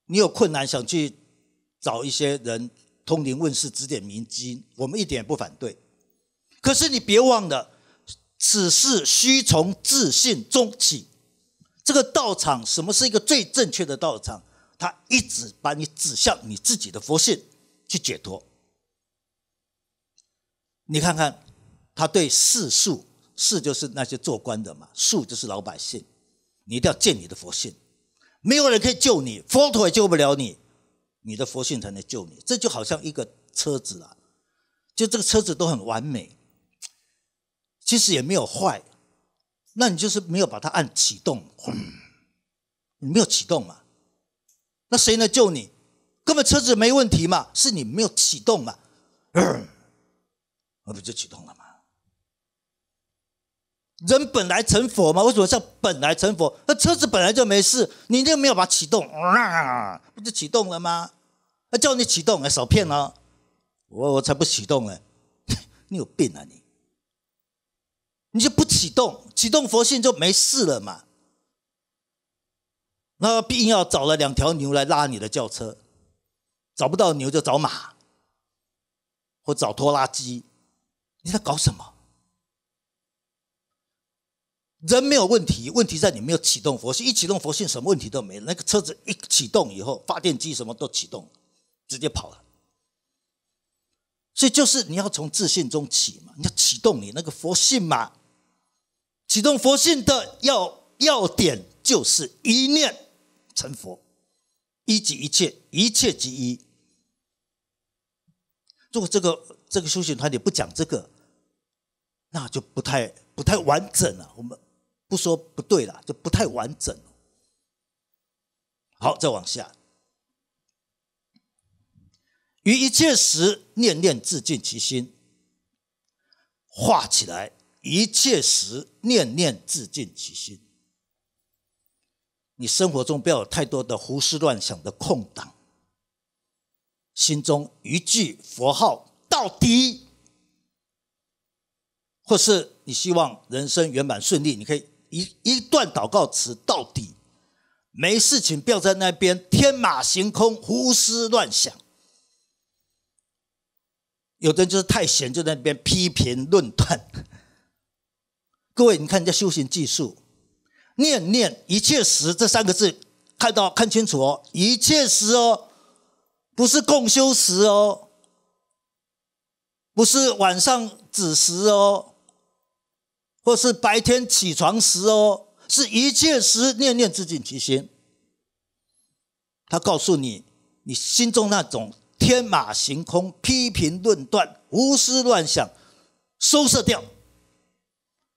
你有困难，想去找一些人通灵问世指点迷津，我们一点不反对。可是你别忘了，此事需从自信中起。这个道场，什么是一个最正确的道场？他一直把你指向你自己的佛性去解脱。你看看，他对世俗，世就是那些做官的嘛，庶就是老百姓。你一定要见你的佛性，没有人可以救你，佛陀也救不了你，你的佛性才能救你。这就好像一个车子啊，就这个车子都很完美，其实也没有坏。那你就是没有把它按启动，你没有启动嘛？那谁来救你？根本车子没问题嘛，是你没有启动嘛？那不就启动了吗？人本来成佛嘛，为什么叫本来成佛？那车子本来就没事，你就没有把它启动，不就启动了吗？那叫你启动，还少骗了？我我才不启动呢，你有病啊你！你就不启动，启动佛性就没事了嘛？那硬要找了两条牛来拉你的轿车，找不到牛就找马，或找拖拉机，你在搞什么？人没有问题，问题在你没有启动佛性。一启动佛性，什么问题都没了。那个车子一启动以后，发电机什么都启动，直接跑了。所以就是你要从自信中起嘛，你要启动你那个佛性嘛。启动佛性的要要点就是一念成佛，一即一切，一切即一。如果这个这个修行团体不讲这个，那就不太不太完整了。我们不说不对了，就不太完整。好，再往下，于一切时念念自净其心，化起来。一切时念念自尽其心，你生活中不要有太多的胡思乱想的空档，心中一句佛号到底，或是你希望人生圆满顺利，你可以一一段祷告词到底。没事情，不要在那边天马行空胡思乱想，有的人就是太闲，就在那边批评论断。各位，你看人家修行技术，念念一切时这三个字，看到看清楚哦，一切时哦，不是共修时哦，不是晚上子时哦，或是白天起床时哦，是一切时念念自尽其心。他告诉你，你心中那种天马行空、批评论断、胡思乱想，收摄掉。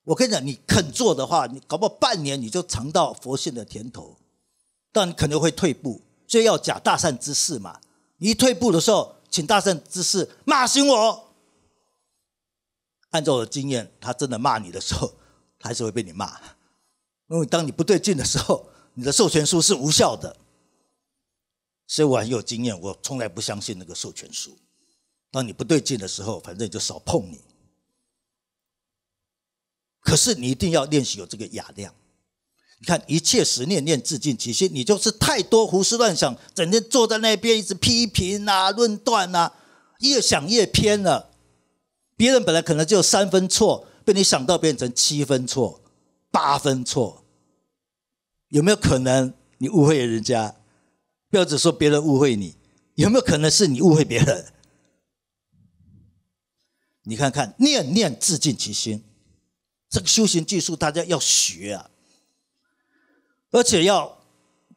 我跟你讲，你肯做的话，你搞不好半年你就尝到佛性的甜头，但你可能会退步，所以要假大善之事嘛。你一退步的时候，请大善之事骂醒我。按照我的经验，他真的骂你的时候，还是会被你骂，因为当你不对劲的时候，你的授权书是无效的。所以我很有经验，我从来不相信那个授权书。当你不对劲的时候，反正就少碰你。可是你一定要练习有这个雅量。你看，一切时念念自尽其心，你就是太多胡思乱想，整天坐在那边一直批评啊、论断啊，越想越偏了。别人本来可能只有三分错，被你想到变成七分错、八分错，有没有可能你误会人家？不要只说别人误会你，有没有可能是你误会别人？你看看，念念自尽其心。这个修行技术，大家要学啊，而且要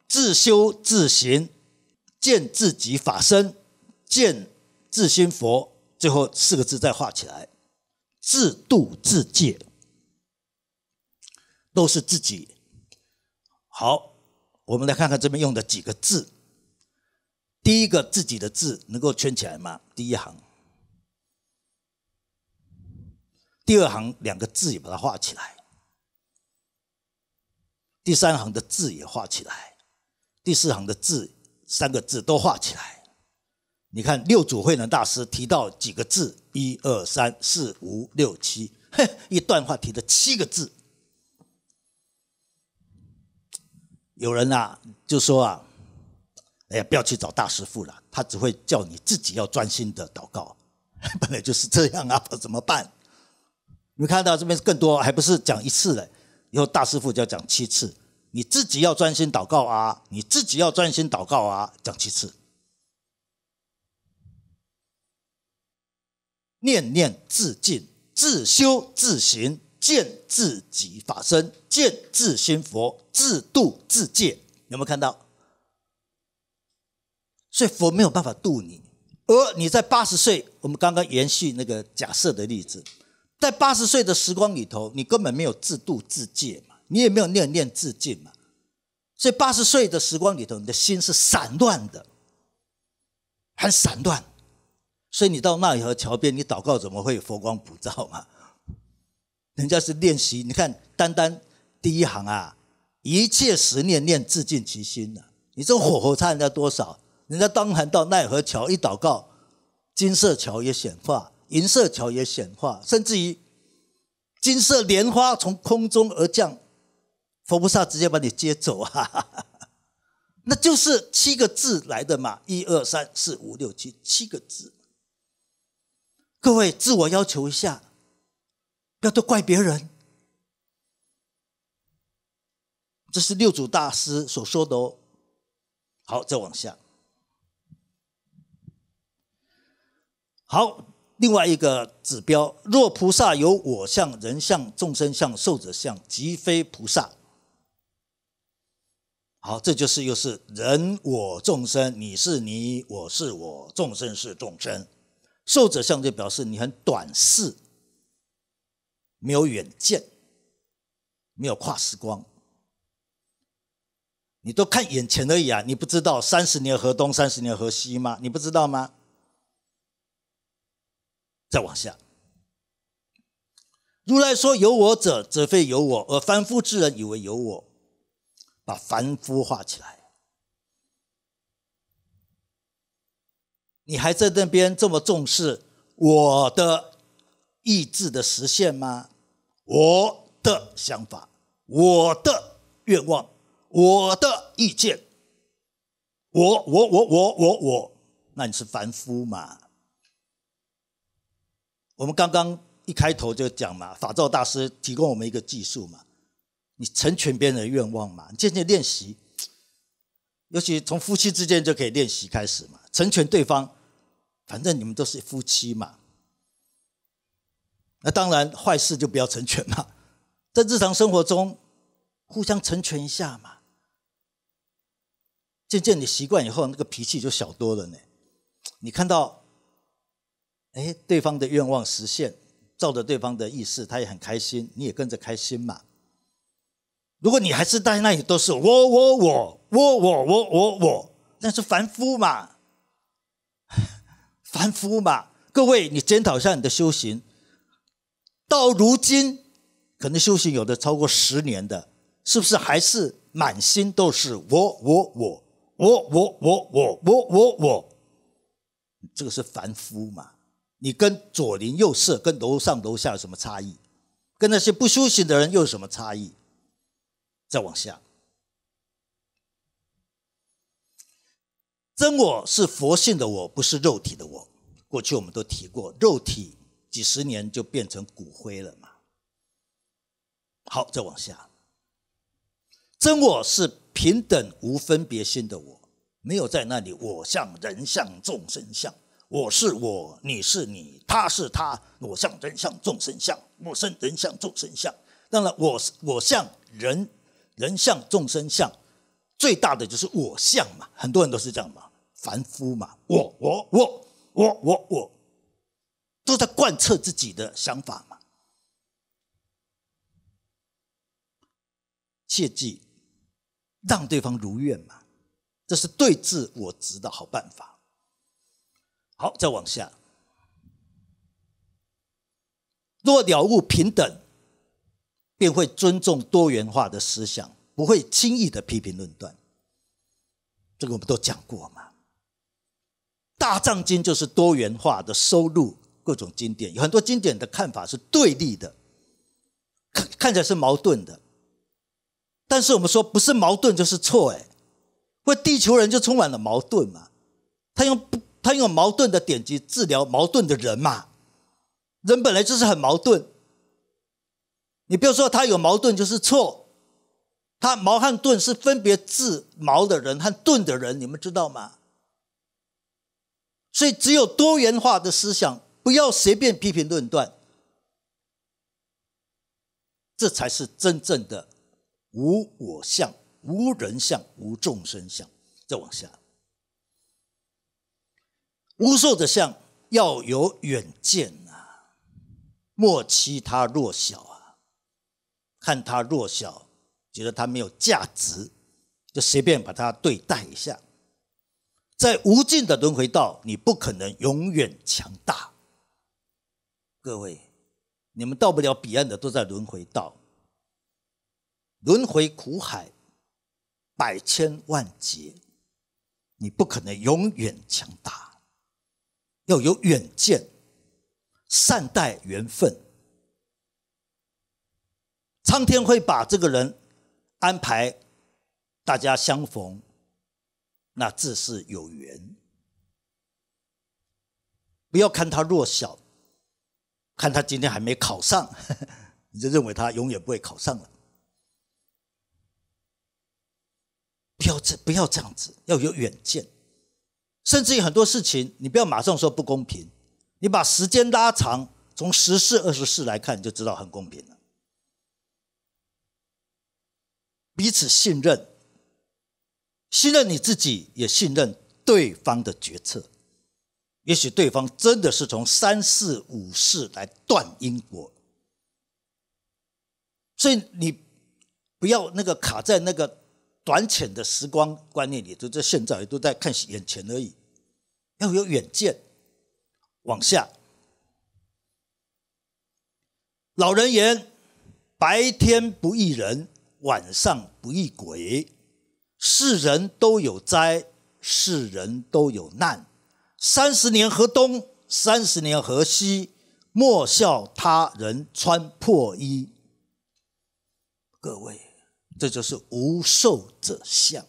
自修自行，见自己法身，见自心佛，最后四个字再画起来，自度自戒，都是自己。好，我们来看看这边用的几个字。第一个“自己的”字能够圈起来吗？第一行。第二行两个字也把它画起来，第三行的字也画起来，第四行的字三个字都画起来。你看六祖慧能大师提到几个字？一二三四五六七，一段话提了七个字。有人啊就说啊，哎呀，不要去找大师傅了，他只会叫你自己要专心的祷告，本来就是这样啊，怎么办？你看到这边更多，还不是讲一次嘞？以后大师傅就要讲七次。你自己要专心祷告啊，你自己要专心祷告啊，讲七次，念念自尽，自修自行，见自己法身，见自心佛，自度自戒。有没有看到？所以佛没有办法度你，而你在八十岁，我们刚刚延续那个假设的例子。在八十岁的时光里头，你根本没有自度自戒嘛，你也没有念念自尽嘛，所以八十岁的时光里头，你的心是散乱的，很散乱，所以你到奈何桥边，你祷告怎么会佛光普照嘛？人家是练习，你看单单第一行啊，一切时念念自尽其心呢，你这火候差人家多少？人家当然到奈何桥一祷告，金色桥也显化。银色桥也显化，甚至于金色莲花从空中而降，佛菩萨直接把你接走啊！那就是七个字来的嘛，一二三四五六七，七个字。各位自我要求一下，不要都怪别人。这是六祖大师所说的哦。好，再往下。好。另外一个指标，若菩萨有我相、人相、众生相、寿者相，即非菩萨。好，这就是又是人我众生，你是你，我是我，众生是众生，寿者相就表示你很短视，没有远见，没有跨时光，你都看眼前而已啊！你不知道三十年河东，三十年河西吗？你不知道吗？再往下，如来说有我者，则非有我；而凡夫之人以为有我，把凡夫化起来。你还在那边这么重视我的意志的实现吗？我的想法，我的愿望，我的意见，我我我我我我，那你是凡夫嘛？我们刚刚一开头就讲嘛，法照大师提供我们一个技术嘛，你成全别人的愿望嘛，你渐渐练习，尤其从夫妻之间就可以练习开始嘛，成全对方，反正你们都是夫妻嘛，那当然坏事就不要成全嘛，在日常生活中互相成全一下嘛，渐渐你习惯以后，那个脾气就小多了呢，你看到。哎，对方的愿望实现，照着对方的意思，他也很开心，你也跟着开心嘛。如果你还是在那里都是我我我我我我我我，那是凡夫嘛，凡夫嘛。各位，你检讨一下你的修行，到如今，可能修行有的超过十年的，是不是还是满心都是我我我我我我我我我我，这个是凡夫嘛？你跟左邻右舍、跟楼上楼下有什么差异？跟那些不修行的人又有什么差异？再往下，真我是佛性的我，不是肉体的我。过去我们都提过，肉体几十年就变成骨灰了嘛。好，再往下，真我是平等无分别心的我，没有在那里我相、人相、众生相。我是我，你是你，他是他。我相人相众生相，我生人相众生相。当然，我我相人，人相众生相，最大的就是我相嘛。很多人都是这样嘛，凡夫嘛，我我我我我我，都在贯彻自己的想法嘛。切记，让对方如愿嘛，这是对治我执的好办法。好，再往下。若了悟平等，便会尊重多元化的思想，不会轻易的批评论断。这个我们都讲过嘛。大藏经就是多元化的收录各种经典，有很多经典的看法是对立的，看看起来是矛盾的。但是我们说不是矛盾就是错哎，或地球人就充满了矛盾嘛？他用不。他用矛盾的典籍治疗矛盾的人嘛？人本来就是很矛盾，你不要说他有矛盾就是错，他矛和盾是分别治矛的人和盾的人，你们知道吗？所以只有多元化的思想，不要随便批评论断，这才是真正的无我相、无人相、无众生相。再往下。无寿的相要有远见啊，莫欺他弱小啊！看他弱小，觉得他没有价值，就随便把他对待一下。在无尽的轮回道，你不可能永远强大。各位，你们到不了彼岸的，都在轮回道，轮回苦海，百千万劫，你不可能永远强大。要有远见，善待缘分。苍天会把这个人安排大家相逢，那自是有缘。不要看他弱小，看他今天还没考上，你就认为他永远不会考上了。不要这，不要这样子，要有远见。甚至于很多事情，你不要马上说不公平，你把时间拉长，从十世、二十世来看，就知道很公平了。彼此信任，信任你自己，也信任对方的决策。也许对方真的是从三四五世来断因果，所以你不要那个卡在那个。短浅的时光观念，里，都在现在，也都在看眼前而已。要有远见，往下。老人言：白天不遇人，晚上不遇鬼。世人都有灾，世人都有难。三十年河东，三十年河西，莫笑他人穿破衣。各位。这就是无受者相。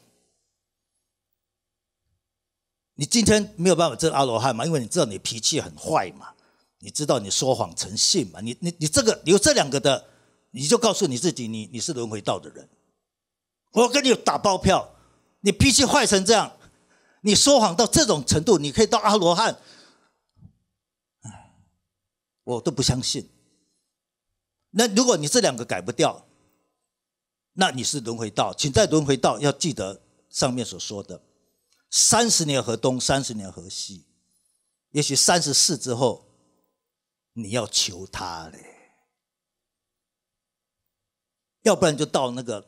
你今天没有办法证阿罗汉嘛？因为你知道你脾气很坏嘛，你知道你说谎成性嘛，你你你这个有这两个的，你就告诉你自己，你你是轮回道的人。我跟你打包票，你脾气坏成这样，你说谎到这种程度，你可以到阿罗汉，我都不相信。那如果你这两个改不掉？那你是轮回道，请在轮回道要记得上面所说的，三十年河东，三十年河西，也许三十四之后，你要求他嘞，要不然就到那个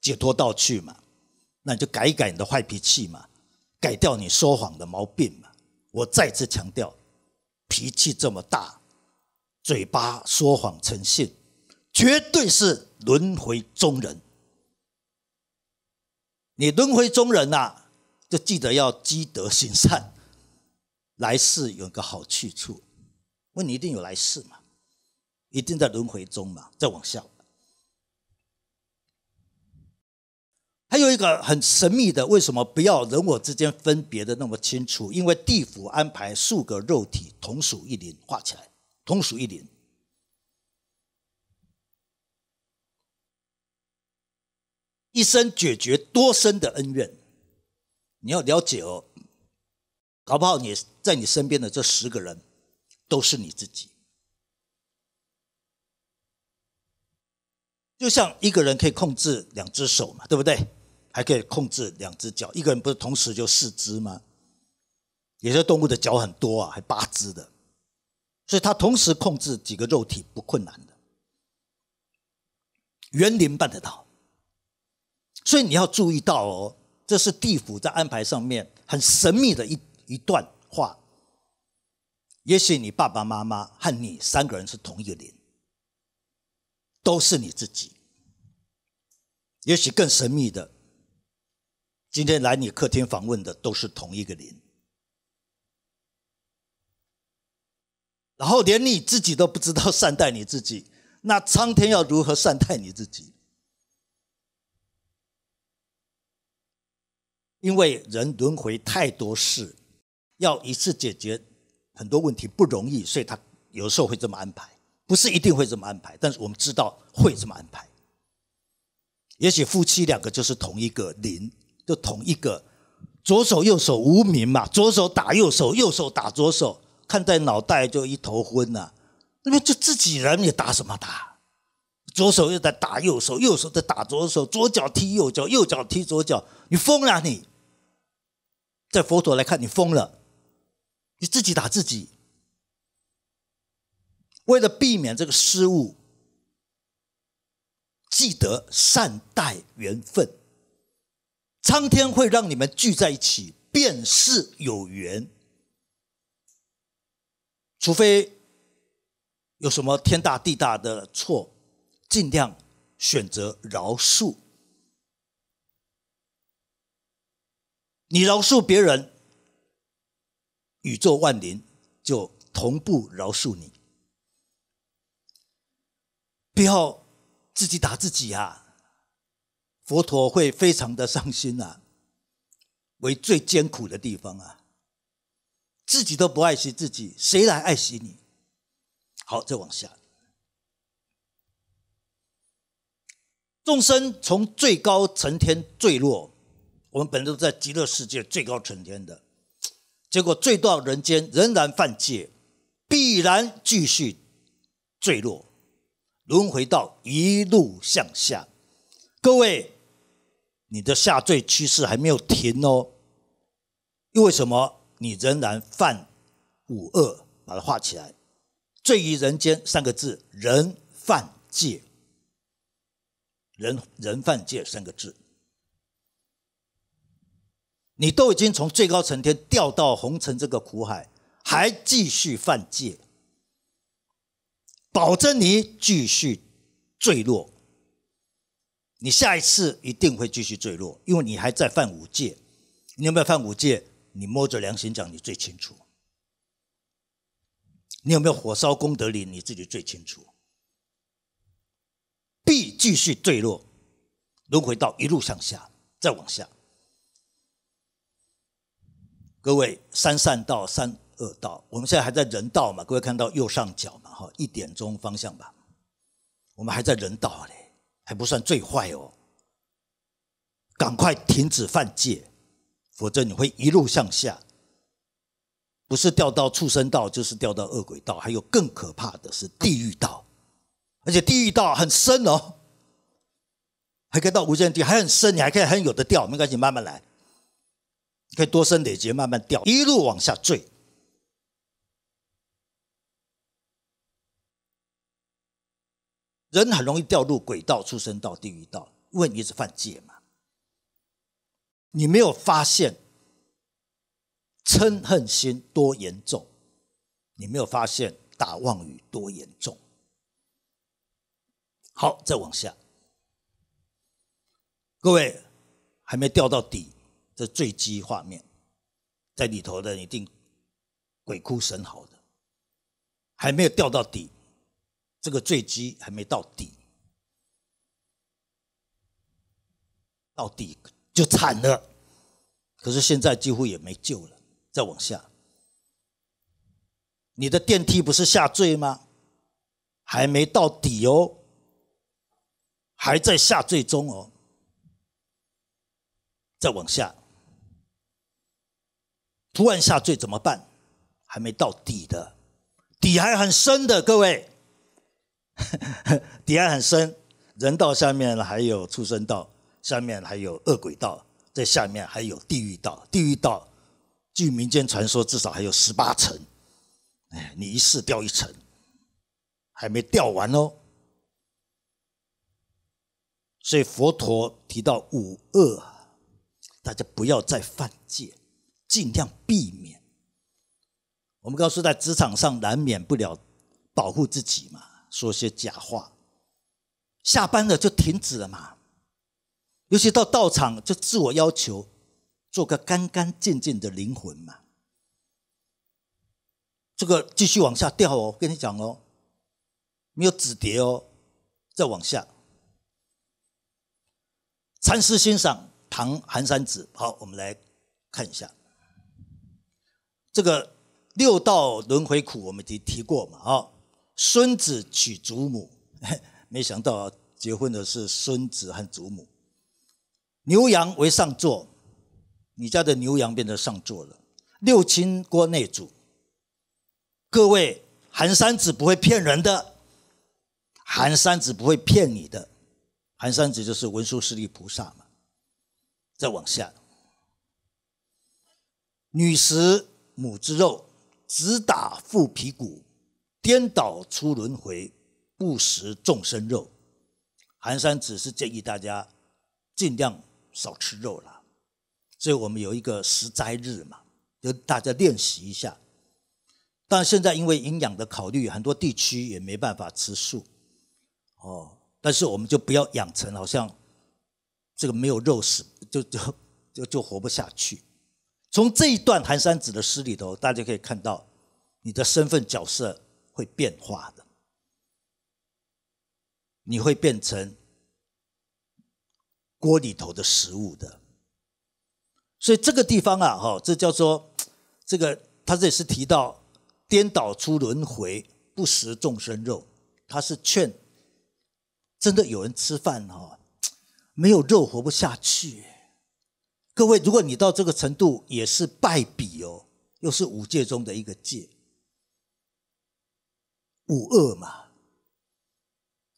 解脱道去嘛，那你就改一改你的坏脾气嘛，改掉你说谎的毛病嘛。我再次强调，脾气这么大，嘴巴说谎成性，绝对是轮回中人。你轮回中人呐，就记得要积德行善，来世有个好去处。问你一定有来世嘛？一定在轮回中嘛？在往下。还有一个很神秘的，为什么不要人我之间分别的那么清楚？因为地府安排数个肉体同属一灵，画起来同属一灵。一生解决多深的恩怨，你要了解哦。搞不好你在你身边的这十个人，都是你自己。就像一个人可以控制两只手嘛，对不对？还可以控制两只脚，一个人不是同时就四只吗？有些动物的脚很多啊，还八只的，所以它同时控制几个肉体不困难的。园林办得到。所以你要注意到哦，这是地府在安排上面很神秘的一一段话。也许你爸爸妈妈和你三个人是同一个灵，都是你自己。也许更神秘的，今天来你客厅访问的都是同一个灵。然后连你自己都不知道善待你自己，那苍天要如何善待你自己？因为人轮回太多事，要一次解决很多问题不容易，所以他有时候会这么安排，不是一定会这么安排，但是我们知道会这么安排。也许夫妻两个就是同一个灵，就同一个左手右手无名嘛，左手打右手，右手打左手，看在脑袋就一头昏了，因为就自己人也打什么打，左手又在打右手，右手在打左手，左脚踢右脚，右脚踢左脚，你疯了你！在佛陀来看，你疯了，你自己打自己。为了避免这个失误，记得善待缘分。苍天会让你们聚在一起，便是有缘。除非有什么天大地大的错，尽量选择饶恕。你饶恕别人，宇宙万灵就同步饶恕你。不要自己打自己啊！佛陀会非常的伤心啊，为最艰苦的地方啊，自己都不爱惜自己，谁来爱惜你？好，再往下，众生从最高层天坠落。我们本都在极乐世界最高成天的，结果坠到人间仍然犯戒，必然继续坠落，轮回到一路向下。各位，你的下坠趋势还没有停哦，因为什么？你仍然犯五恶，把它画起来。罪于人间三个字，人犯戒，人人犯戒三个字。你都已经从最高层天掉到红尘这个苦海，还继续犯戒，保证你继续坠落。你下一次一定会继续坠落，因为你还在犯五戒。你有没有犯五戒？你摸着良心讲，你最清楚。你有没有火烧功德林？你自己最清楚。必继续坠落，轮回道一路向下，再往下。各位，三善道、三恶道，我们现在还在人道嘛？各位看到右上角嘛，哈，一点钟方向吧。我们还在人道嘞，还不算最坏哦。赶快停止犯戒，否则你会一路向下，不是掉到畜生道，就是掉到恶鬼道，还有更可怕的是地狱道，而且地狱道很深哦，还可以到无间地狱，还很深，你还可以很有的掉，没关系，慢慢来。可以多生点劫，慢慢掉，一路往下坠。人很容易掉入鬼道，出生到地狱道，因为你是犯戒嘛。你没有发现嗔恨心多严重？你没有发现打妄语多严重？好，再往下，各位还没掉到底。坠机画面在里头的一定鬼哭神嚎的，还没有掉到底，这个坠机还没到底，到底就惨了。可是现在几乎也没救了，再往下，你的电梯不是下坠吗？还没到底哦，还在下坠中哦，再往下。突然下坠怎么办？还没到底的，底还很深的，各位 底还很深。人道下面还有畜生道，下面还有恶鬼道，在下面还有地狱道。地狱道据民间传说，至少还有十八层。哎，你一试掉一层，还没掉完哦。所以佛陀提到五恶，大家不要再犯戒。尽量避免。我们告诉在职场上难免不了保护自己嘛，说些假话，下班了就停止了嘛。尤其到道场就自我要求，做个干干净净的灵魂嘛。这个继续往下掉哦，跟你讲哦，没有止跌哦，再往下。禅师欣赏唐寒山子，好，我们来看一下。这个六道轮回苦，我们提提过嘛，啊，孙子娶祖母，没想到结婚的是孙子和祖母，牛羊为上座，你家的牛羊变成上座了，六亲锅内煮，各位韩三子不会骗人的，韩三子不会骗你的，韩三子就是文殊师利菩萨嘛，再往下，女时母之肉，只打腹皮骨，颠倒出轮回，不食众生肉。寒山只是建议大家尽量少吃肉啦。所以我们有一个食斋日嘛，就大家练习一下。但现在因为营养的考虑，很多地区也没办法吃素。哦，但是我们就不要养成好像这个没有肉食就就就就活不下去。从这一段寒山子的诗里头，大家可以看到，你的身份角色会变化的，你会变成锅里头的食物的。所以这个地方啊，哈，这叫做这个，他这里是提到“颠倒出轮回，不食众生肉”，他是劝真的有人吃饭哈，没有肉活不下去。各位，如果你到这个程度，也是败笔哦，又是五戒中的一个戒，五恶嘛。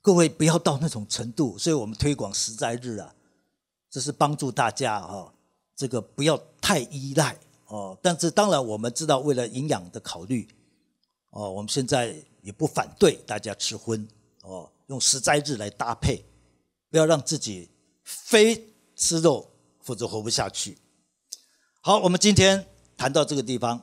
各位不要到那种程度，所以我们推广食斋日啊，这是帮助大家哈，这个不要太依赖哦。但是当然我们知道，为了营养的考虑哦，我们现在也不反对大家吃荤哦，用食斋日来搭配，不要让自己非吃肉。否则活不下去。好，我们今天谈到这个地方。